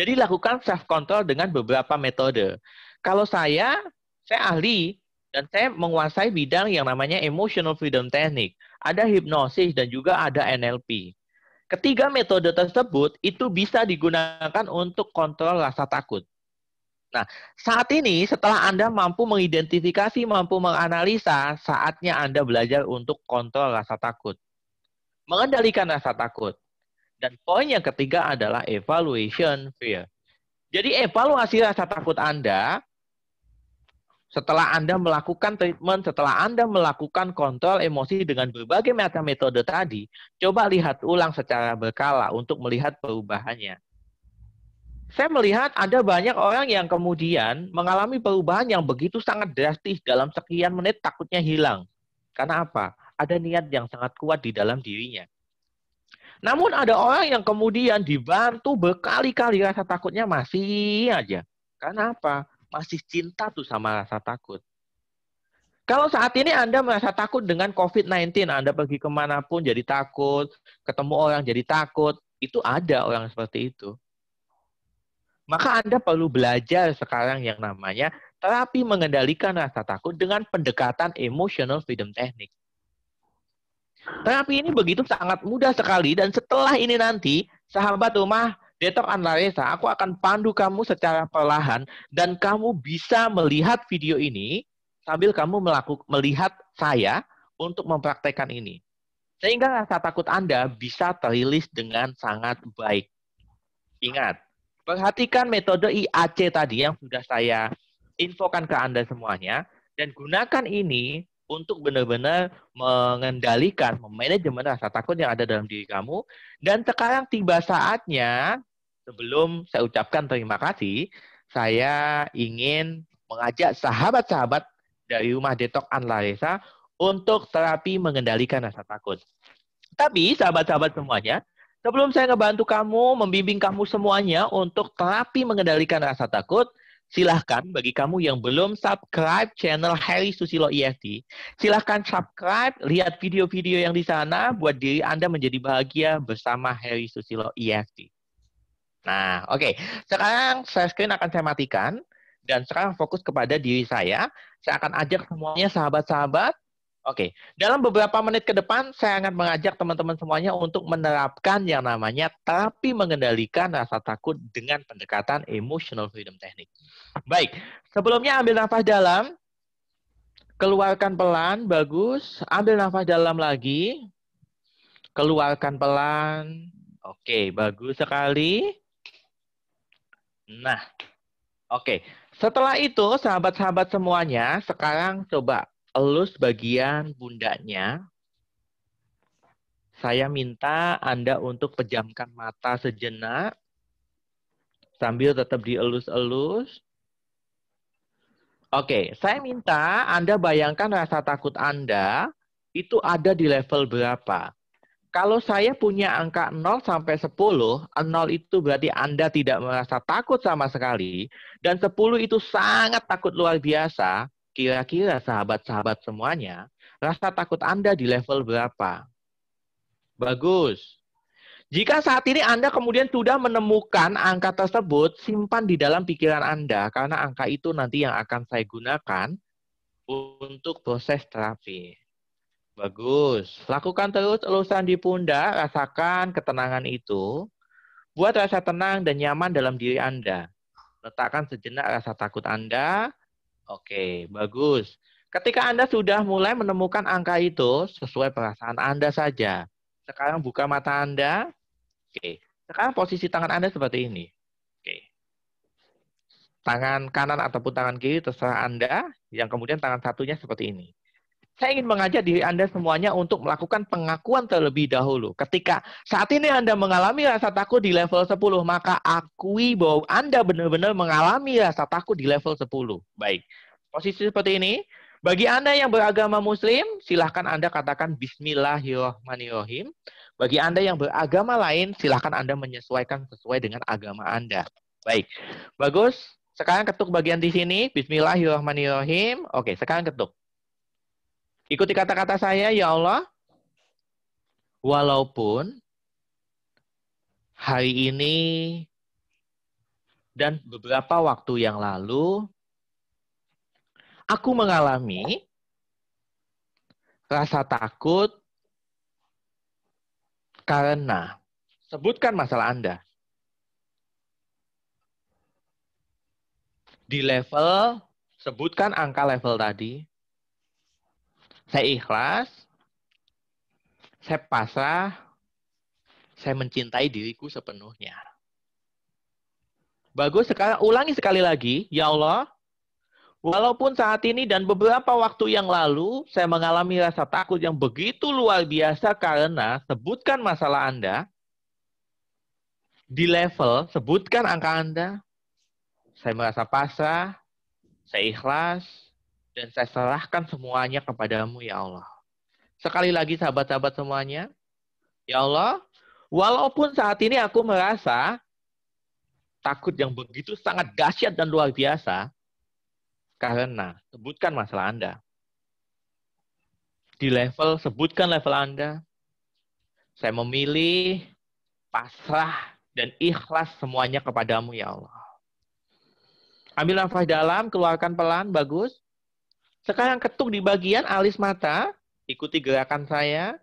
Jadi lakukan self control dengan beberapa metode. Kalau saya, saya ahli dan saya menguasai bidang yang namanya emotional freedom technique. Ada hipnosis dan juga ada NLP. Ketiga metode tersebut itu bisa digunakan untuk kontrol rasa takut. Nah, saat ini setelah Anda mampu mengidentifikasi, mampu menganalisa, saatnya Anda belajar untuk kontrol rasa takut. Mengendalikan rasa takut. Dan poin yang ketiga adalah evaluation fear. Jadi evaluasi rasa takut Anda setelah Anda melakukan treatment, setelah Anda melakukan kontrol emosi dengan berbagai macam metode tadi, coba lihat ulang secara berkala untuk melihat perubahannya. Saya melihat ada banyak orang yang kemudian mengalami perubahan yang begitu sangat drastis dalam sekian menit takutnya hilang. Karena apa? Ada niat yang sangat kuat di dalam dirinya. Namun ada orang yang kemudian dibantu berkali-kali rasa takutnya masih aja. Karena apa? Masih cinta tuh sama rasa takut. Kalau saat ini Anda merasa takut dengan COVID-19, Anda pergi kemanapun jadi takut, ketemu orang jadi takut, itu ada orang seperti itu. Maka Anda perlu belajar sekarang yang namanya terapi mengendalikan rasa takut dengan pendekatan emotional freedom technique. Terapi ini begitu sangat mudah sekali dan setelah ini nanti, sahabat rumah Detok Analisa, aku akan pandu kamu secara perlahan dan kamu bisa melihat video ini sambil kamu melakukan melihat saya untuk mempraktekkan ini. Sehingga rasa takut Anda bisa terilis dengan sangat baik. Ingat, perhatikan metode IAC tadi yang sudah saya infokan ke Anda semuanya dan gunakan ini untuk benar-benar mengendalikan, memanajemen rasa takut yang ada dalam diri kamu. Dan sekarang tiba saatnya, sebelum saya ucapkan terima kasih, saya ingin mengajak sahabat-sahabat dari rumah detok Anlaresa untuk terapi mengendalikan rasa takut. Tapi sahabat-sahabat semuanya, sebelum saya ngebantu kamu, membimbing kamu semuanya untuk terapi mengendalikan rasa takut, silahkan bagi kamu yang belum subscribe channel Harry Susilo EFT silahkan subscribe, lihat video-video yang di sana, buat diri Anda menjadi bahagia bersama Harry Susilo EFT Nah, oke. Okay. Sekarang saya screen akan saya matikan, dan sekarang fokus kepada diri saya. Saya akan ajak semuanya sahabat-sahabat Oke, okay. dalam beberapa menit ke depan saya akan mengajak teman-teman semuanya untuk menerapkan yang namanya tapi mengendalikan rasa takut dengan pendekatan emotional freedom technique. Baik, sebelumnya ambil nafas dalam, keluarkan pelan, bagus. Ambil nafas dalam lagi, keluarkan pelan. Oke, okay, bagus sekali. Nah, oke. Okay. Setelah itu, sahabat-sahabat semuanya, sekarang coba elus bagian bundanya. Saya minta Anda untuk pejamkan mata sejenak sambil tetap dielus-elus. Oke, saya minta Anda bayangkan rasa takut Anda itu ada di level berapa. Kalau saya punya angka 0 sampai 10, 0 itu berarti Anda tidak merasa takut sama sekali, dan 10 itu sangat takut luar biasa, Kira-kira sahabat-sahabat semuanya, rasa takut Anda di level berapa? Bagus. Jika saat ini Anda kemudian sudah menemukan angka tersebut, simpan di dalam pikiran Anda karena angka itu nanti yang akan saya gunakan untuk proses terapi. Bagus. Lakukan terus elusan di pundak, rasakan ketenangan itu. Buat rasa tenang dan nyaman dalam diri Anda. Letakkan sejenak rasa takut Anda Oke, bagus. Ketika Anda sudah mulai menemukan angka itu sesuai perasaan Anda saja. Sekarang buka mata Anda. Oke. Sekarang posisi tangan Anda seperti ini. Oke. Tangan kanan ataupun tangan kiri terserah Anda, yang kemudian tangan satunya seperti ini saya ingin mengajak diri Anda semuanya untuk melakukan pengakuan terlebih dahulu. Ketika saat ini Anda mengalami rasa takut di level 10, maka akui bahwa Anda benar-benar mengalami rasa takut di level 10. Baik. Posisi seperti ini, bagi Anda yang beragama muslim, silahkan Anda katakan bismillahirrahmanirrahim. Bagi Anda yang beragama lain, silahkan Anda menyesuaikan sesuai dengan agama Anda. Baik. Bagus. Sekarang ketuk bagian di sini. Bismillahirrahmanirrahim. Oke, sekarang ketuk. Ikuti kata-kata saya, ya Allah. Walaupun hari ini dan beberapa waktu yang lalu, aku mengalami rasa takut karena sebutkan masalah Anda. Di level, sebutkan angka level tadi, saya ikhlas, saya pasrah, saya mencintai diriku sepenuhnya. Bagus sekali. ulangi sekali lagi, ya Allah, walaupun saat ini dan beberapa waktu yang lalu saya mengalami rasa takut yang begitu luar biasa karena sebutkan masalah Anda di level, sebutkan angka Anda, saya merasa pasrah, saya ikhlas, dan saya serahkan semuanya kepadamu ya Allah. Sekali lagi sahabat-sahabat semuanya, ya Allah, walaupun saat ini aku merasa takut yang begitu sangat dahsyat dan luar biasa, karena sebutkan masalah Anda. Di level, sebutkan level Anda. Saya memilih pasrah dan ikhlas semuanya kepadamu ya Allah. Ambil nafas dalam, keluarkan pelan, bagus. Sekarang ketuk di bagian alis mata, ikuti gerakan saya.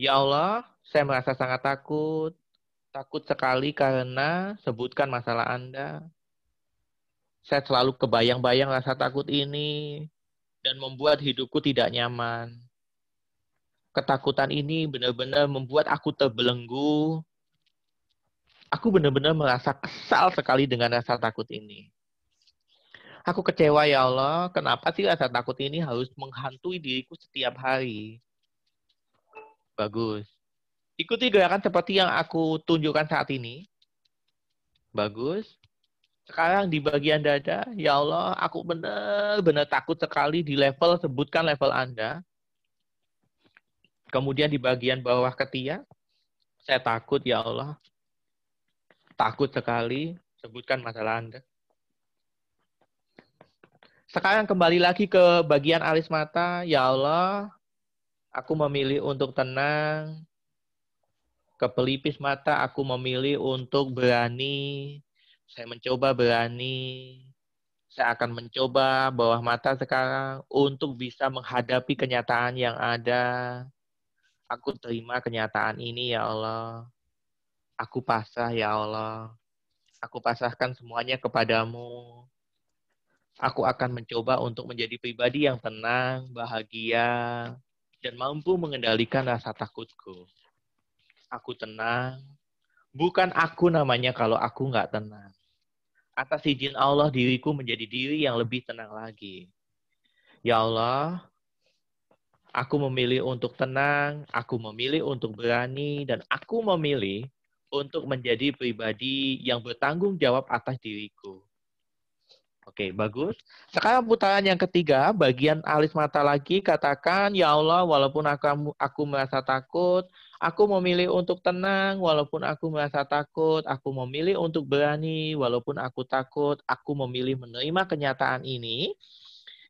Ya Allah, saya merasa sangat takut. Takut sekali karena sebutkan masalah Anda. Saya selalu kebayang-bayang rasa takut ini dan membuat hidupku tidak nyaman. Ketakutan ini benar-benar membuat aku terbelenggu. Aku benar-benar merasa kesal sekali dengan rasa takut ini. Aku kecewa ya Allah, kenapa sih rasa takut ini harus menghantui diriku setiap hari? Bagus. Ikuti gerakan seperti yang aku tunjukkan saat ini. Bagus. Sekarang di bagian dada, ya Allah, aku benar-benar takut sekali di level, sebutkan level Anda. Kemudian di bagian bawah ketiak, saya takut ya Allah. Takut sekali, sebutkan masalah Anda. Sekarang kembali lagi ke bagian alis mata. Ya Allah, aku memilih untuk tenang. Ke pelipis mata aku memilih untuk berani. Saya mencoba berani. Saya akan mencoba bawah mata sekarang untuk bisa menghadapi kenyataan yang ada. Aku terima kenyataan ini ya Allah. Aku pasrah ya Allah. Aku pasahkan semuanya kepadamu Aku akan mencoba untuk menjadi pribadi yang tenang, bahagia, dan mampu mengendalikan rasa takutku. Aku tenang, bukan aku namanya kalau aku nggak tenang. Atas izin Allah, diriku menjadi diri yang lebih tenang lagi. Ya Allah, aku memilih untuk tenang, aku memilih untuk berani, dan aku memilih untuk menjadi pribadi yang bertanggung jawab atas diriku. Oke, bagus. Sekarang putaran yang ketiga, bagian alis mata lagi, katakan, Ya Allah, walaupun aku, aku merasa takut, aku memilih untuk tenang, walaupun aku merasa takut, aku memilih untuk berani, walaupun aku takut, aku memilih menerima kenyataan ini.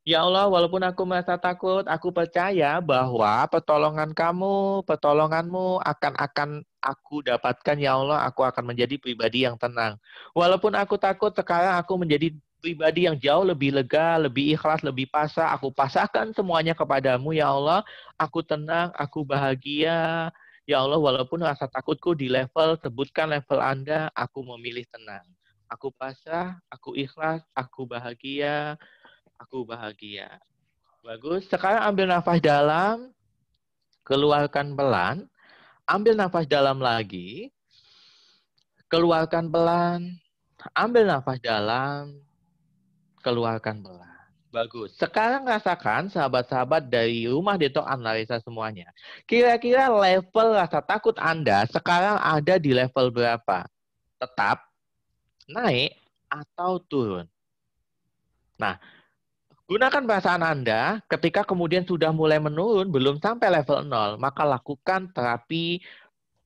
Ya Allah, walaupun aku merasa takut, aku percaya bahwa pertolongan kamu, pertolonganmu akan akan aku dapatkan ya Allah, aku akan menjadi pribadi yang tenang. Walaupun aku takut, sekarang aku menjadi pribadi yang jauh lebih lega, lebih ikhlas, lebih pasah. Aku pasahkan semuanya kepadamu, ya Allah. Aku tenang, aku bahagia. Ya Allah, walaupun rasa takutku di level, sebutkan level Anda, aku memilih tenang. Aku pasrah, aku ikhlas, aku bahagia, aku bahagia. Bagus. Sekarang ambil nafas dalam, keluarkan pelan. Ambil nafas dalam lagi, keluarkan pelan. Ambil nafas dalam, keluarkan pelan. Bagus. Sekarang rasakan sahabat-sahabat dari rumah detok analisa semuanya. Kira-kira level rasa takut Anda sekarang ada di level berapa? Tetap, naik, atau turun? Nah, gunakan perasaan Anda ketika kemudian sudah mulai menurun, belum sampai level 0, maka lakukan terapi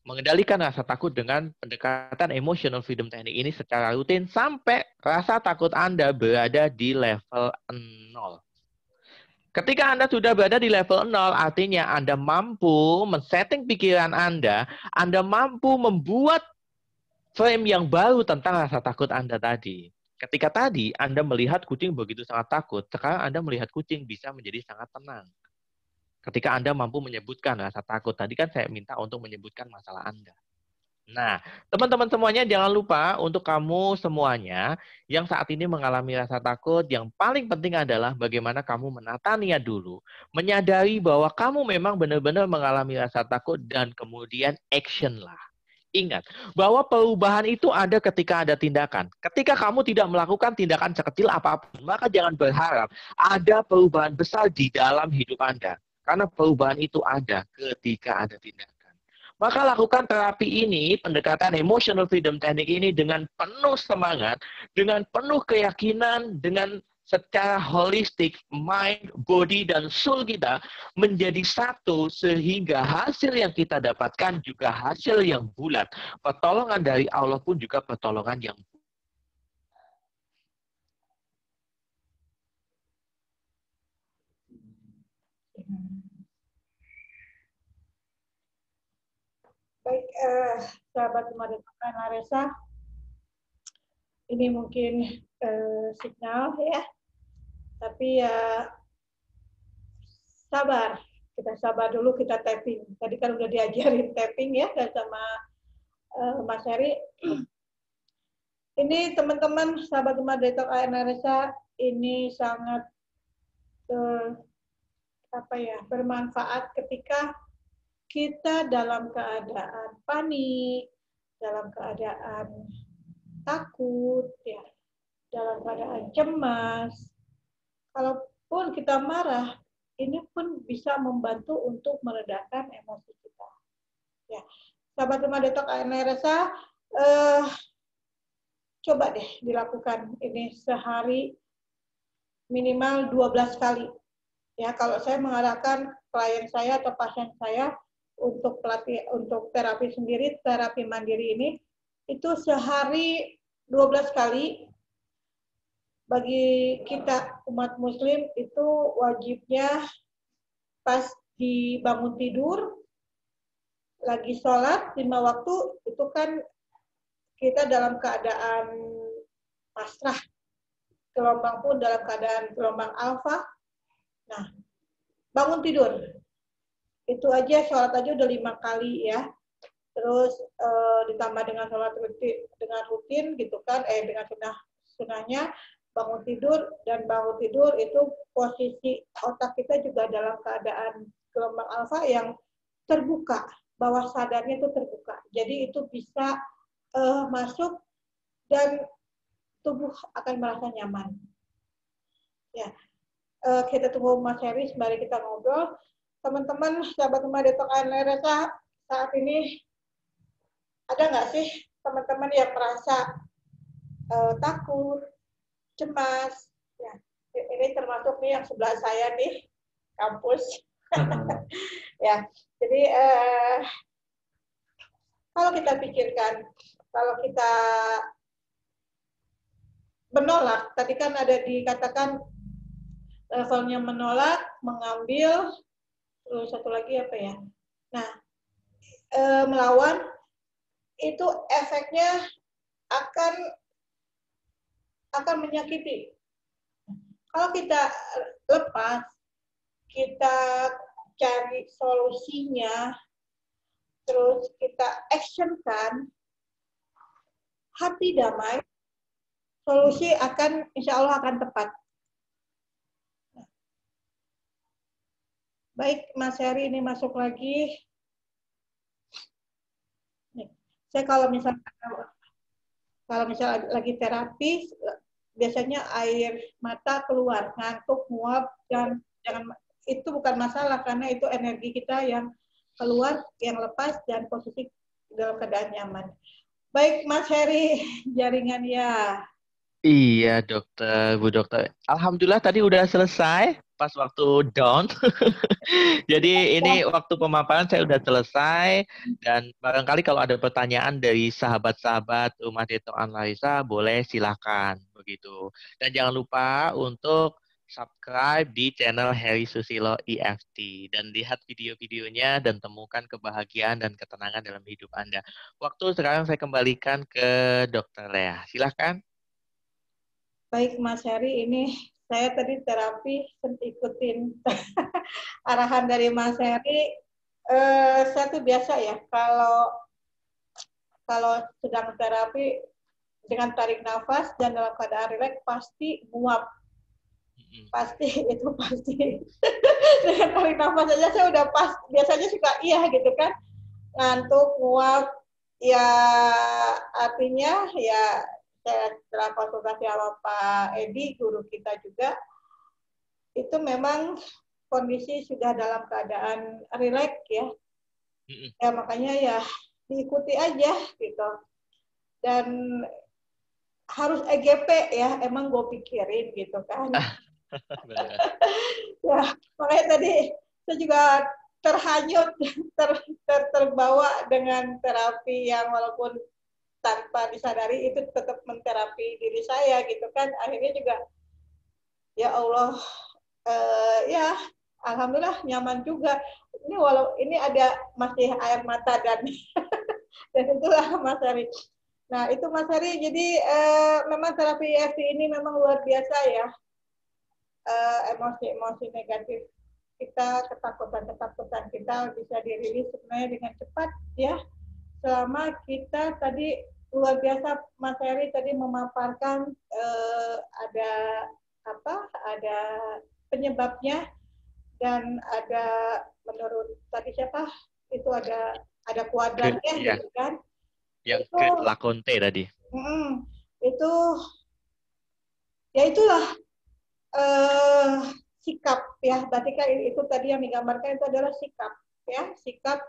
mengendalikan rasa takut dengan pendekatan emotional freedom teknik ini secara rutin sampai rasa takut Anda berada di level 0. Ketika Anda sudah berada di level 0, artinya Anda mampu men-setting pikiran Anda, Anda mampu membuat frame yang baru tentang rasa takut Anda tadi. Ketika tadi Anda melihat kucing begitu sangat takut, sekarang Anda melihat kucing bisa menjadi sangat tenang ketika Anda mampu menyebutkan rasa takut. Tadi kan saya minta untuk menyebutkan masalah Anda. Nah, teman-teman semuanya jangan lupa untuk kamu semuanya yang saat ini mengalami rasa takut, yang paling penting adalah bagaimana kamu menata niat dulu, menyadari bahwa kamu memang benar-benar mengalami rasa takut dan kemudian action lah. Ingat bahwa perubahan itu ada ketika ada tindakan. Ketika kamu tidak melakukan tindakan sekecil apapun, maka jangan berharap ada perubahan besar di dalam hidup Anda. Karena perubahan itu ada ketika ada tindakan. Maka lakukan terapi ini, pendekatan emotional freedom teknik ini dengan penuh semangat, dengan penuh keyakinan, dengan secara holistik mind, body, dan soul kita menjadi satu sehingga hasil yang kita dapatkan juga hasil yang bulat. Pertolongan dari Allah pun juga pertolongan yang Baik, eh, sahabat Pemadakan Laresa, ini mungkin eh, signal ya, tapi ya sabar, kita sabar dulu kita tapping. Tadi kan udah diajarin [laughs] tapping ya dan sama eh, Mas Heri. [clears throat] ini teman-teman sahabat Detok ANRSA ini sangat eh, apa ya bermanfaat ketika kita dalam keadaan panik, dalam keadaan takut, ya, dalam keadaan cemas, kalaupun kita marah, ini pun bisa membantu untuk meredakan emosi kita. Ya, sahabat rumah detok Ana eh, coba deh dilakukan ini sehari minimal 12 kali. Ya, kalau saya mengarahkan klien saya atau pasien saya untuk pelatih untuk terapi sendiri terapi mandiri ini itu sehari 12 kali bagi kita umat muslim itu wajibnya pas dibangun tidur lagi sholat lima waktu itu kan kita dalam keadaan pasrah gelombang pun dalam keadaan gelombang alfa nah bangun tidur itu aja sholat aja udah lima kali ya terus e, ditambah dengan sholat rutin dengan rutin gitu kan eh dengan sunnah sunnahnya bangun tidur dan bangun tidur itu posisi otak kita juga dalam keadaan gelombang alfa yang terbuka bawah sadarnya itu terbuka jadi itu bisa e, masuk dan tubuh akan merasa nyaman ya e, kita tunggu Mas Heri sembari kita ngobrol teman-teman sahabat rumah detok Anleresa saat ini ada nggak sih teman-teman yang merasa uh, takut, cemas? Ya, ini termasuk nih yang sebelah saya nih kampus. Hmm. [laughs] ya, jadi uh, kalau kita pikirkan, kalau kita menolak, tadi kan ada dikatakan levelnya menolak, mengambil, terus satu lagi apa ya nah e, melawan itu efeknya akan akan menyakiti kalau kita lepas kita cari solusinya terus kita actionkan hati damai solusi akan insya Allah akan tepat Baik, Mas Heri ini masuk lagi. Nih, saya kalau misalnya kalau misalnya lagi terapi, biasanya air mata keluar, ngantuk, muap, dan jangan itu bukan masalah karena itu energi kita yang keluar, yang lepas dan posisi dalam keadaan nyaman. Baik, Mas Heri, [laughs] jaringan ya. Iya, dokter, Bu Dokter. Alhamdulillah tadi udah selesai pas waktu down. [laughs] Jadi ini waktu pemaparan saya udah selesai dan barangkali kalau ada pertanyaan dari sahabat-sahabat Rumah Deto Analisa boleh silakan begitu. Dan jangan lupa untuk subscribe di channel Harry Susilo EFT dan lihat video-videonya dan temukan kebahagiaan dan ketenangan dalam hidup Anda. Waktu sekarang saya kembalikan ke Dokter Lea. Silakan. Baik Mas Harry, ini saya tadi terapi ikutin [laughs] arahan dari Mas Heri. Eh, saya tuh biasa ya kalau kalau sedang terapi dengan tarik nafas dan dalam keadaan rileks pasti muap pasti [laughs] itu pasti [laughs] dengan tarik nafas aja saya udah pas biasanya suka iya gitu kan ngantuk muap ya artinya ya setelah konsultasi sama Pak Edi, guru kita juga, itu memang kondisi sudah dalam keadaan rileks ya. Ya makanya ya diikuti aja gitu. Dan harus EGP ya, emang gue pikirin gitu kan. Ah, [laughs] [laughs] ya, makanya tadi saya juga terhanyut, [laughs] ter, ter, terbawa dengan terapi yang walaupun tanpa disadari itu tetap menterapi diri saya gitu kan akhirnya juga ya Allah eh, ya alhamdulillah nyaman juga ini walau ini ada masih air mata dan [laughs] dan itulah Mas Ari nah itu Mas Ari jadi eh, memang terapi EFT ini memang luar biasa ya emosi eh, emosi -emosi negatif kita ketakutan-ketakutan kita bisa dirilis sebenarnya dengan cepat ya selama kita tadi luar biasa Mas Heri tadi memaparkan eh, ada apa ada penyebabnya dan ada menurut tadi siapa itu ada ada kuadratnya ya. gitu iya. kan ya, itu, lakonte tadi mm, itu ya itulah eh, sikap ya berarti kan itu tadi yang digambarkan itu adalah sikap ya sikap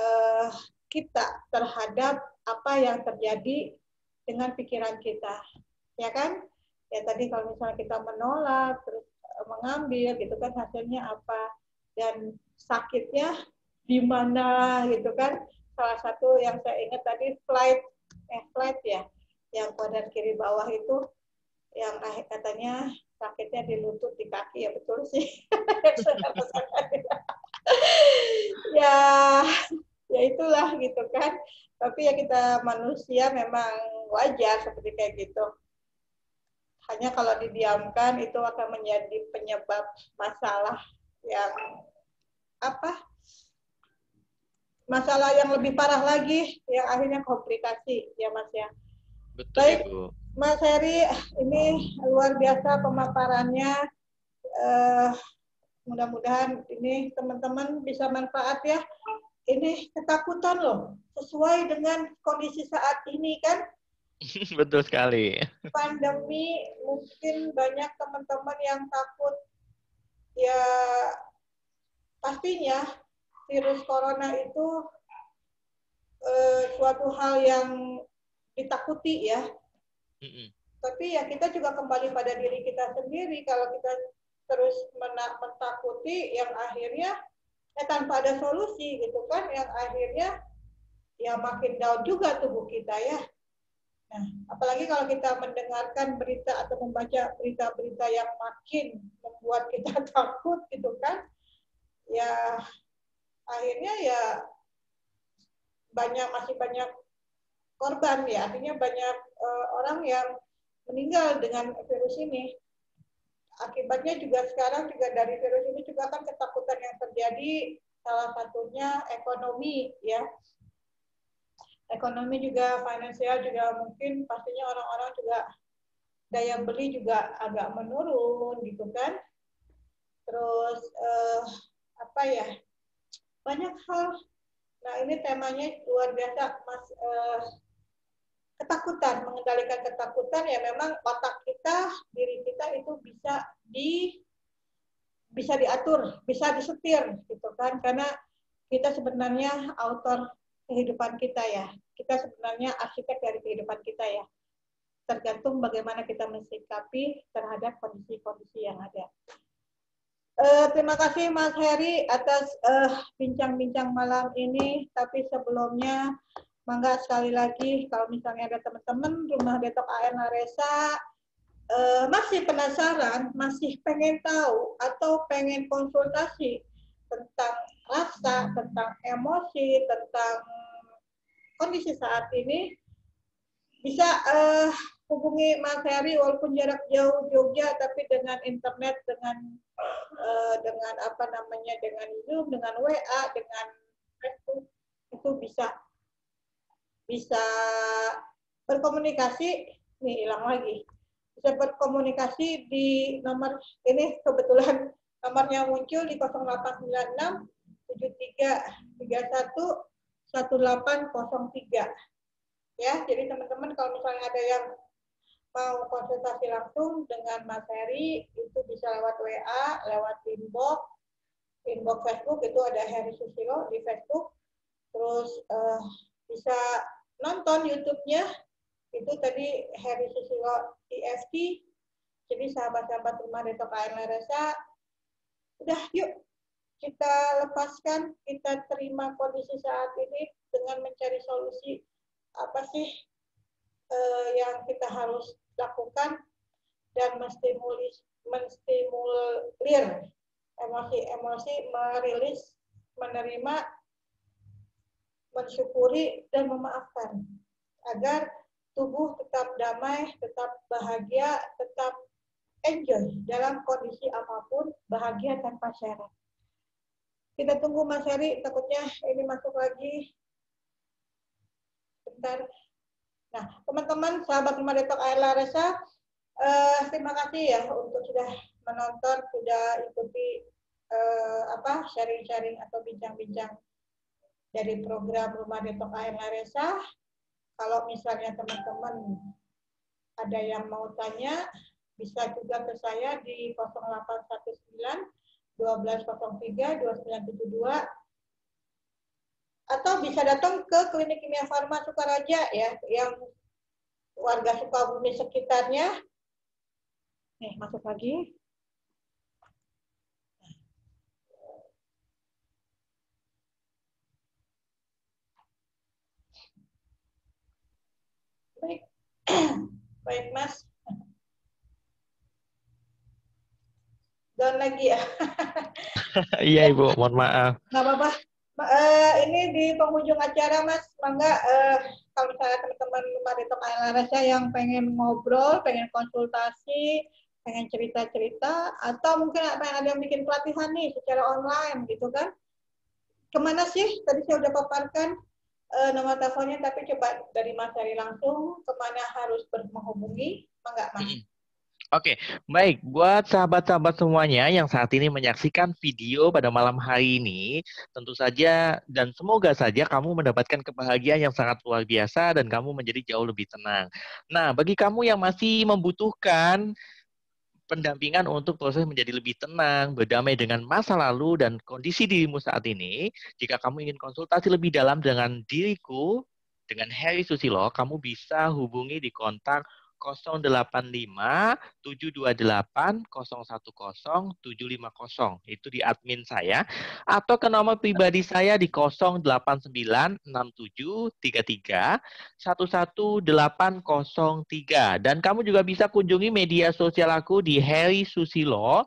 eh, kita terhadap apa yang terjadi dengan pikiran kita, ya kan? Ya tadi kalau misalnya kita menolak terus e, mengambil gitu kan hasilnya apa dan sakitnya di mana gitu kan? Salah satu yang saya ingat tadi flight eh flight ya yang badan kiri bawah itu yang eh, katanya sakitnya di lutut di kaki ya betul sih [laughs] ya ya itulah gitu kan tapi ya kita manusia memang wajar seperti kayak gitu hanya kalau didiamkan itu akan menjadi penyebab masalah yang apa masalah yang lebih parah lagi yang akhirnya komplikasi ya mas ya betul baik Ibu. mas Heri ini luar biasa pemaparannya uh, mudah-mudahan ini teman-teman bisa manfaat ya ini ketakutan loh sesuai dengan kondisi saat ini kan [laughs] betul sekali pandemi mungkin banyak teman-teman yang takut ya pastinya virus corona itu eh, suatu hal yang ditakuti ya mm -mm. tapi ya kita juga kembali pada diri kita sendiri kalau kita terus menakuti yang akhirnya ya tanpa ada solusi gitu kan yang akhirnya ya makin down juga tubuh kita ya nah apalagi kalau kita mendengarkan berita atau membaca berita-berita yang makin membuat kita [laughs] takut gitu kan ya akhirnya ya banyak masih banyak korban ya artinya banyak uh, orang yang meninggal dengan virus ini akibatnya juga sekarang juga dari virus ini juga kan ketakutan yang terjadi salah satunya ekonomi ya ekonomi juga finansial juga mungkin pastinya orang-orang juga daya beli juga agak menurun gitu kan terus eh, apa ya banyak hal nah ini temanya luar biasa mas eh, ketakutan, mengendalikan ketakutan ya memang otak kita, diri kita itu bisa di bisa diatur, bisa disetir gitu kan karena kita sebenarnya autor kehidupan kita ya. Kita sebenarnya arsitek dari kehidupan kita ya. Tergantung bagaimana kita mensikapi terhadap kondisi-kondisi yang ada. Uh, terima kasih Mas Heri atas uh, eh, bincang -bincang malam ini. Tapi sebelumnya Mangga sekali lagi kalau misalnya ada teman-teman rumah betok AR Naresa eh, masih penasaran, masih pengen tahu atau pengen konsultasi tentang rasa, tentang emosi, tentang kondisi saat ini, bisa eh, hubungi Mas Heri walaupun jarak jauh Jogja tapi dengan internet dengan eh, dengan apa namanya dengan Zoom dengan WA dengan Facebook itu bisa bisa berkomunikasi nih hilang lagi bisa berkomunikasi di nomor ini kebetulan nomornya muncul di 0896 7331 1803 ya jadi teman-teman kalau misalnya ada yang mau konsultasi langsung dengan Mas Heri itu bisa lewat WA lewat inbox inbox Facebook itu ada Heri Susilo di Facebook terus uh, bisa nonton YouTube-nya itu tadi Heri Susilo IST. Jadi sahabat-sahabat rumah Detok air udah yuk kita lepaskan, kita terima kondisi saat ini dengan mencari solusi apa sih eh, yang kita harus lakukan dan menstimulis menstimulir emosi-emosi merilis menerima mensyukuri dan memaafkan agar tubuh tetap damai, tetap bahagia, tetap enjoy dalam kondisi apapun, bahagia tanpa syarat. Kita tunggu Mas Heri, takutnya ini masuk lagi. Bentar. Nah, teman-teman, sahabat Rumah Depok Air Laresa, eh, terima kasih ya untuk sudah menonton, sudah ikuti eh, apa sharing-sharing atau bincang-bincang dari program Rumah detok Air Laresa. Kalau misalnya teman-teman ada yang mau tanya, bisa juga ke saya di 0819 1203 2972 atau bisa datang ke klinik kimia farma Sukaraja ya yang warga Sukabumi sekitarnya. Nih, masuk lagi. Baik, Mas. Down lagi ya? [laughs] iya, Ibu. Mohon maaf. Nggak apa-apa. Uh, ini di penghujung acara, Mas. Mangga, uh, kalau misalnya teman-teman Maritok Ailarasa yang pengen ngobrol, pengen konsultasi, pengen cerita-cerita, atau mungkin pengen ada yang bikin pelatihan nih secara online gitu kan. Kemana sih? Tadi saya udah paparkan uh, nomor teleponnya tapi coba dari Mas Heri langsung kemana harus menghubungi, enggak Mas? Mm -hmm. Oke, okay. baik. Buat sahabat-sahabat semuanya yang saat ini menyaksikan video pada malam hari ini, tentu saja dan semoga saja kamu mendapatkan kebahagiaan yang sangat luar biasa dan kamu menjadi jauh lebih tenang. Nah, bagi kamu yang masih membutuhkan pendampingan untuk proses menjadi lebih tenang, berdamai dengan masa lalu dan kondisi dirimu saat ini. Jika kamu ingin konsultasi lebih dalam dengan diriku, dengan Harry Susilo, kamu bisa hubungi di kontak 085 728 010 750. Itu di admin saya. Atau ke nomor pribadi saya di 089 67 33 11803. Dan kamu juga bisa kunjungi media sosial aku di Harry Susilo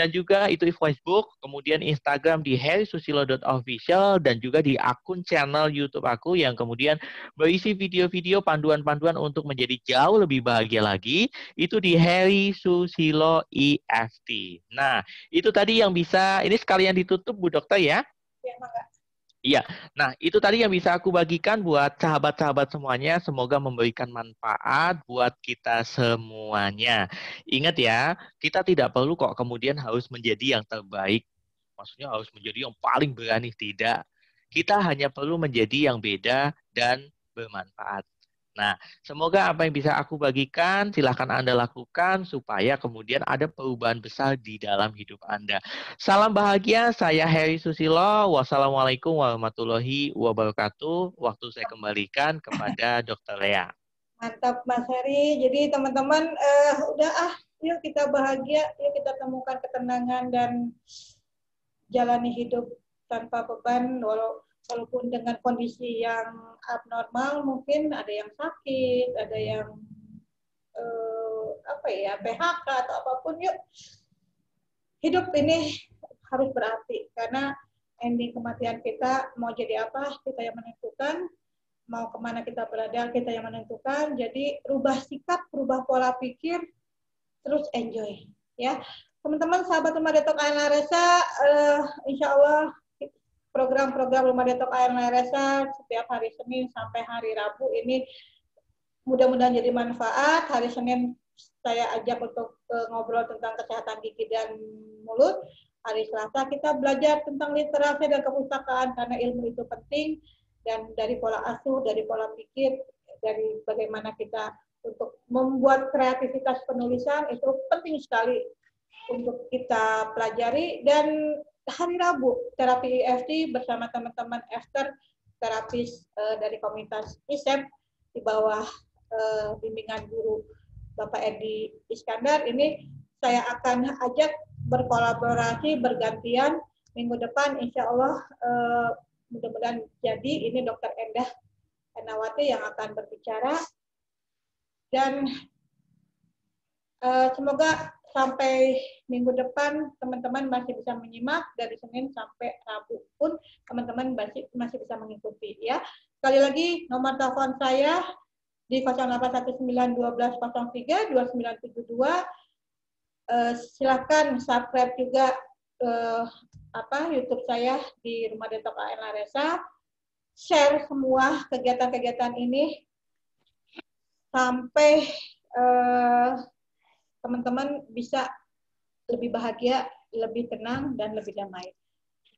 dan juga itu di Facebook, kemudian Instagram di harrysusilo.official dan juga di akun channel YouTube aku yang kemudian berisi video-video panduan-panduan untuk menjadi jauh lebih bahagia lagi. Itu di Harry Susilo EFT. Nah, itu tadi yang bisa, ini sekalian ditutup Bu Dokter ya. Ya, Iya, nah itu tadi yang bisa aku bagikan buat sahabat-sahabat semuanya. Semoga memberikan manfaat buat kita semuanya. Ingat ya, kita tidak perlu kok kemudian harus menjadi yang terbaik. Maksudnya harus menjadi yang paling berani, tidak. Kita hanya perlu menjadi yang beda dan bermanfaat. Nah, semoga apa yang bisa aku bagikan, silahkan Anda lakukan supaya kemudian ada perubahan besar di dalam hidup Anda. Salam bahagia, saya Heri Susilo. Wassalamualaikum warahmatullahi wabarakatuh. Waktu saya kembalikan kepada [laughs] Dr. Lea. Mantap, Mas Heri. Jadi teman-teman, uh, udah ah, yuk kita bahagia, yuk kita temukan ketenangan dan jalani hidup tanpa beban, walau walaupun dengan kondisi yang abnormal mungkin ada yang sakit, ada yang eh, apa ya PHK atau apapun yuk hidup ini harus berarti karena ending kematian kita mau jadi apa kita yang menentukan mau kemana kita berada kita yang menentukan jadi rubah sikap rubah pola pikir terus enjoy ya teman-teman sahabat rumah detok Ayla Resa uh, eh, insya Allah program-program Rumah Detok Air Nairesa setiap hari Senin sampai hari Rabu ini mudah-mudahan jadi manfaat. Hari Senin saya ajak untuk uh, ngobrol tentang kesehatan gigi dan mulut. Hari Selasa kita belajar tentang literasi dan kepustakaan karena ilmu itu penting dan dari pola asuh, dari pola pikir, dari bagaimana kita untuk membuat kreativitas penulisan itu penting sekali untuk kita pelajari dan hari Rabu terapi EFT bersama teman-teman after terapis uh, dari komunitas ISEP di bawah uh, bimbingan guru Bapak Edi Iskandar ini saya akan ajak berkolaborasi bergantian minggu depan insya Allah uh, mudah-mudahan jadi ini Dokter Endah Enawati yang akan berbicara dan uh, semoga sampai minggu depan teman-teman masih bisa menyimak dari Senin sampai Rabu pun teman-teman masih masih bisa mengikuti ya. Sekali lagi nomor telepon saya di 08191203 silahkan eh, silakan subscribe juga eh, apa YouTube saya di Rumah Detok AN Laresa. Share semua kegiatan-kegiatan ini sampai eh, teman-teman bisa lebih bahagia, lebih tenang, dan lebih damai.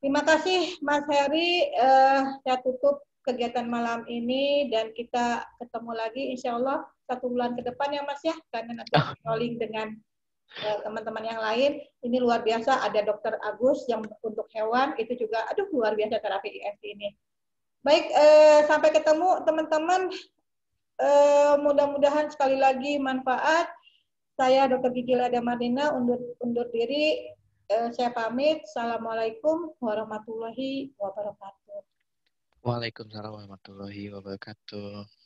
Terima kasih Mas Heri, uh, saya tutup kegiatan malam ini dan kita ketemu lagi insya Allah satu bulan ke depan ya Mas ya, karena nanti ah. rolling dengan eh, teman-teman uh, yang lain. Ini luar biasa, ada dokter Agus yang untuk hewan, itu juga aduh luar biasa terapi IFT ini. Baik, uh, sampai ketemu teman-teman. Mudah-mudahan sekali lagi manfaat. Saya Dr. Gigi Lada Marina undur, undur diri. Eh, saya pamit. Assalamualaikum warahmatullahi wabarakatuh. Waalaikumsalam warahmatullahi wabarakatuh.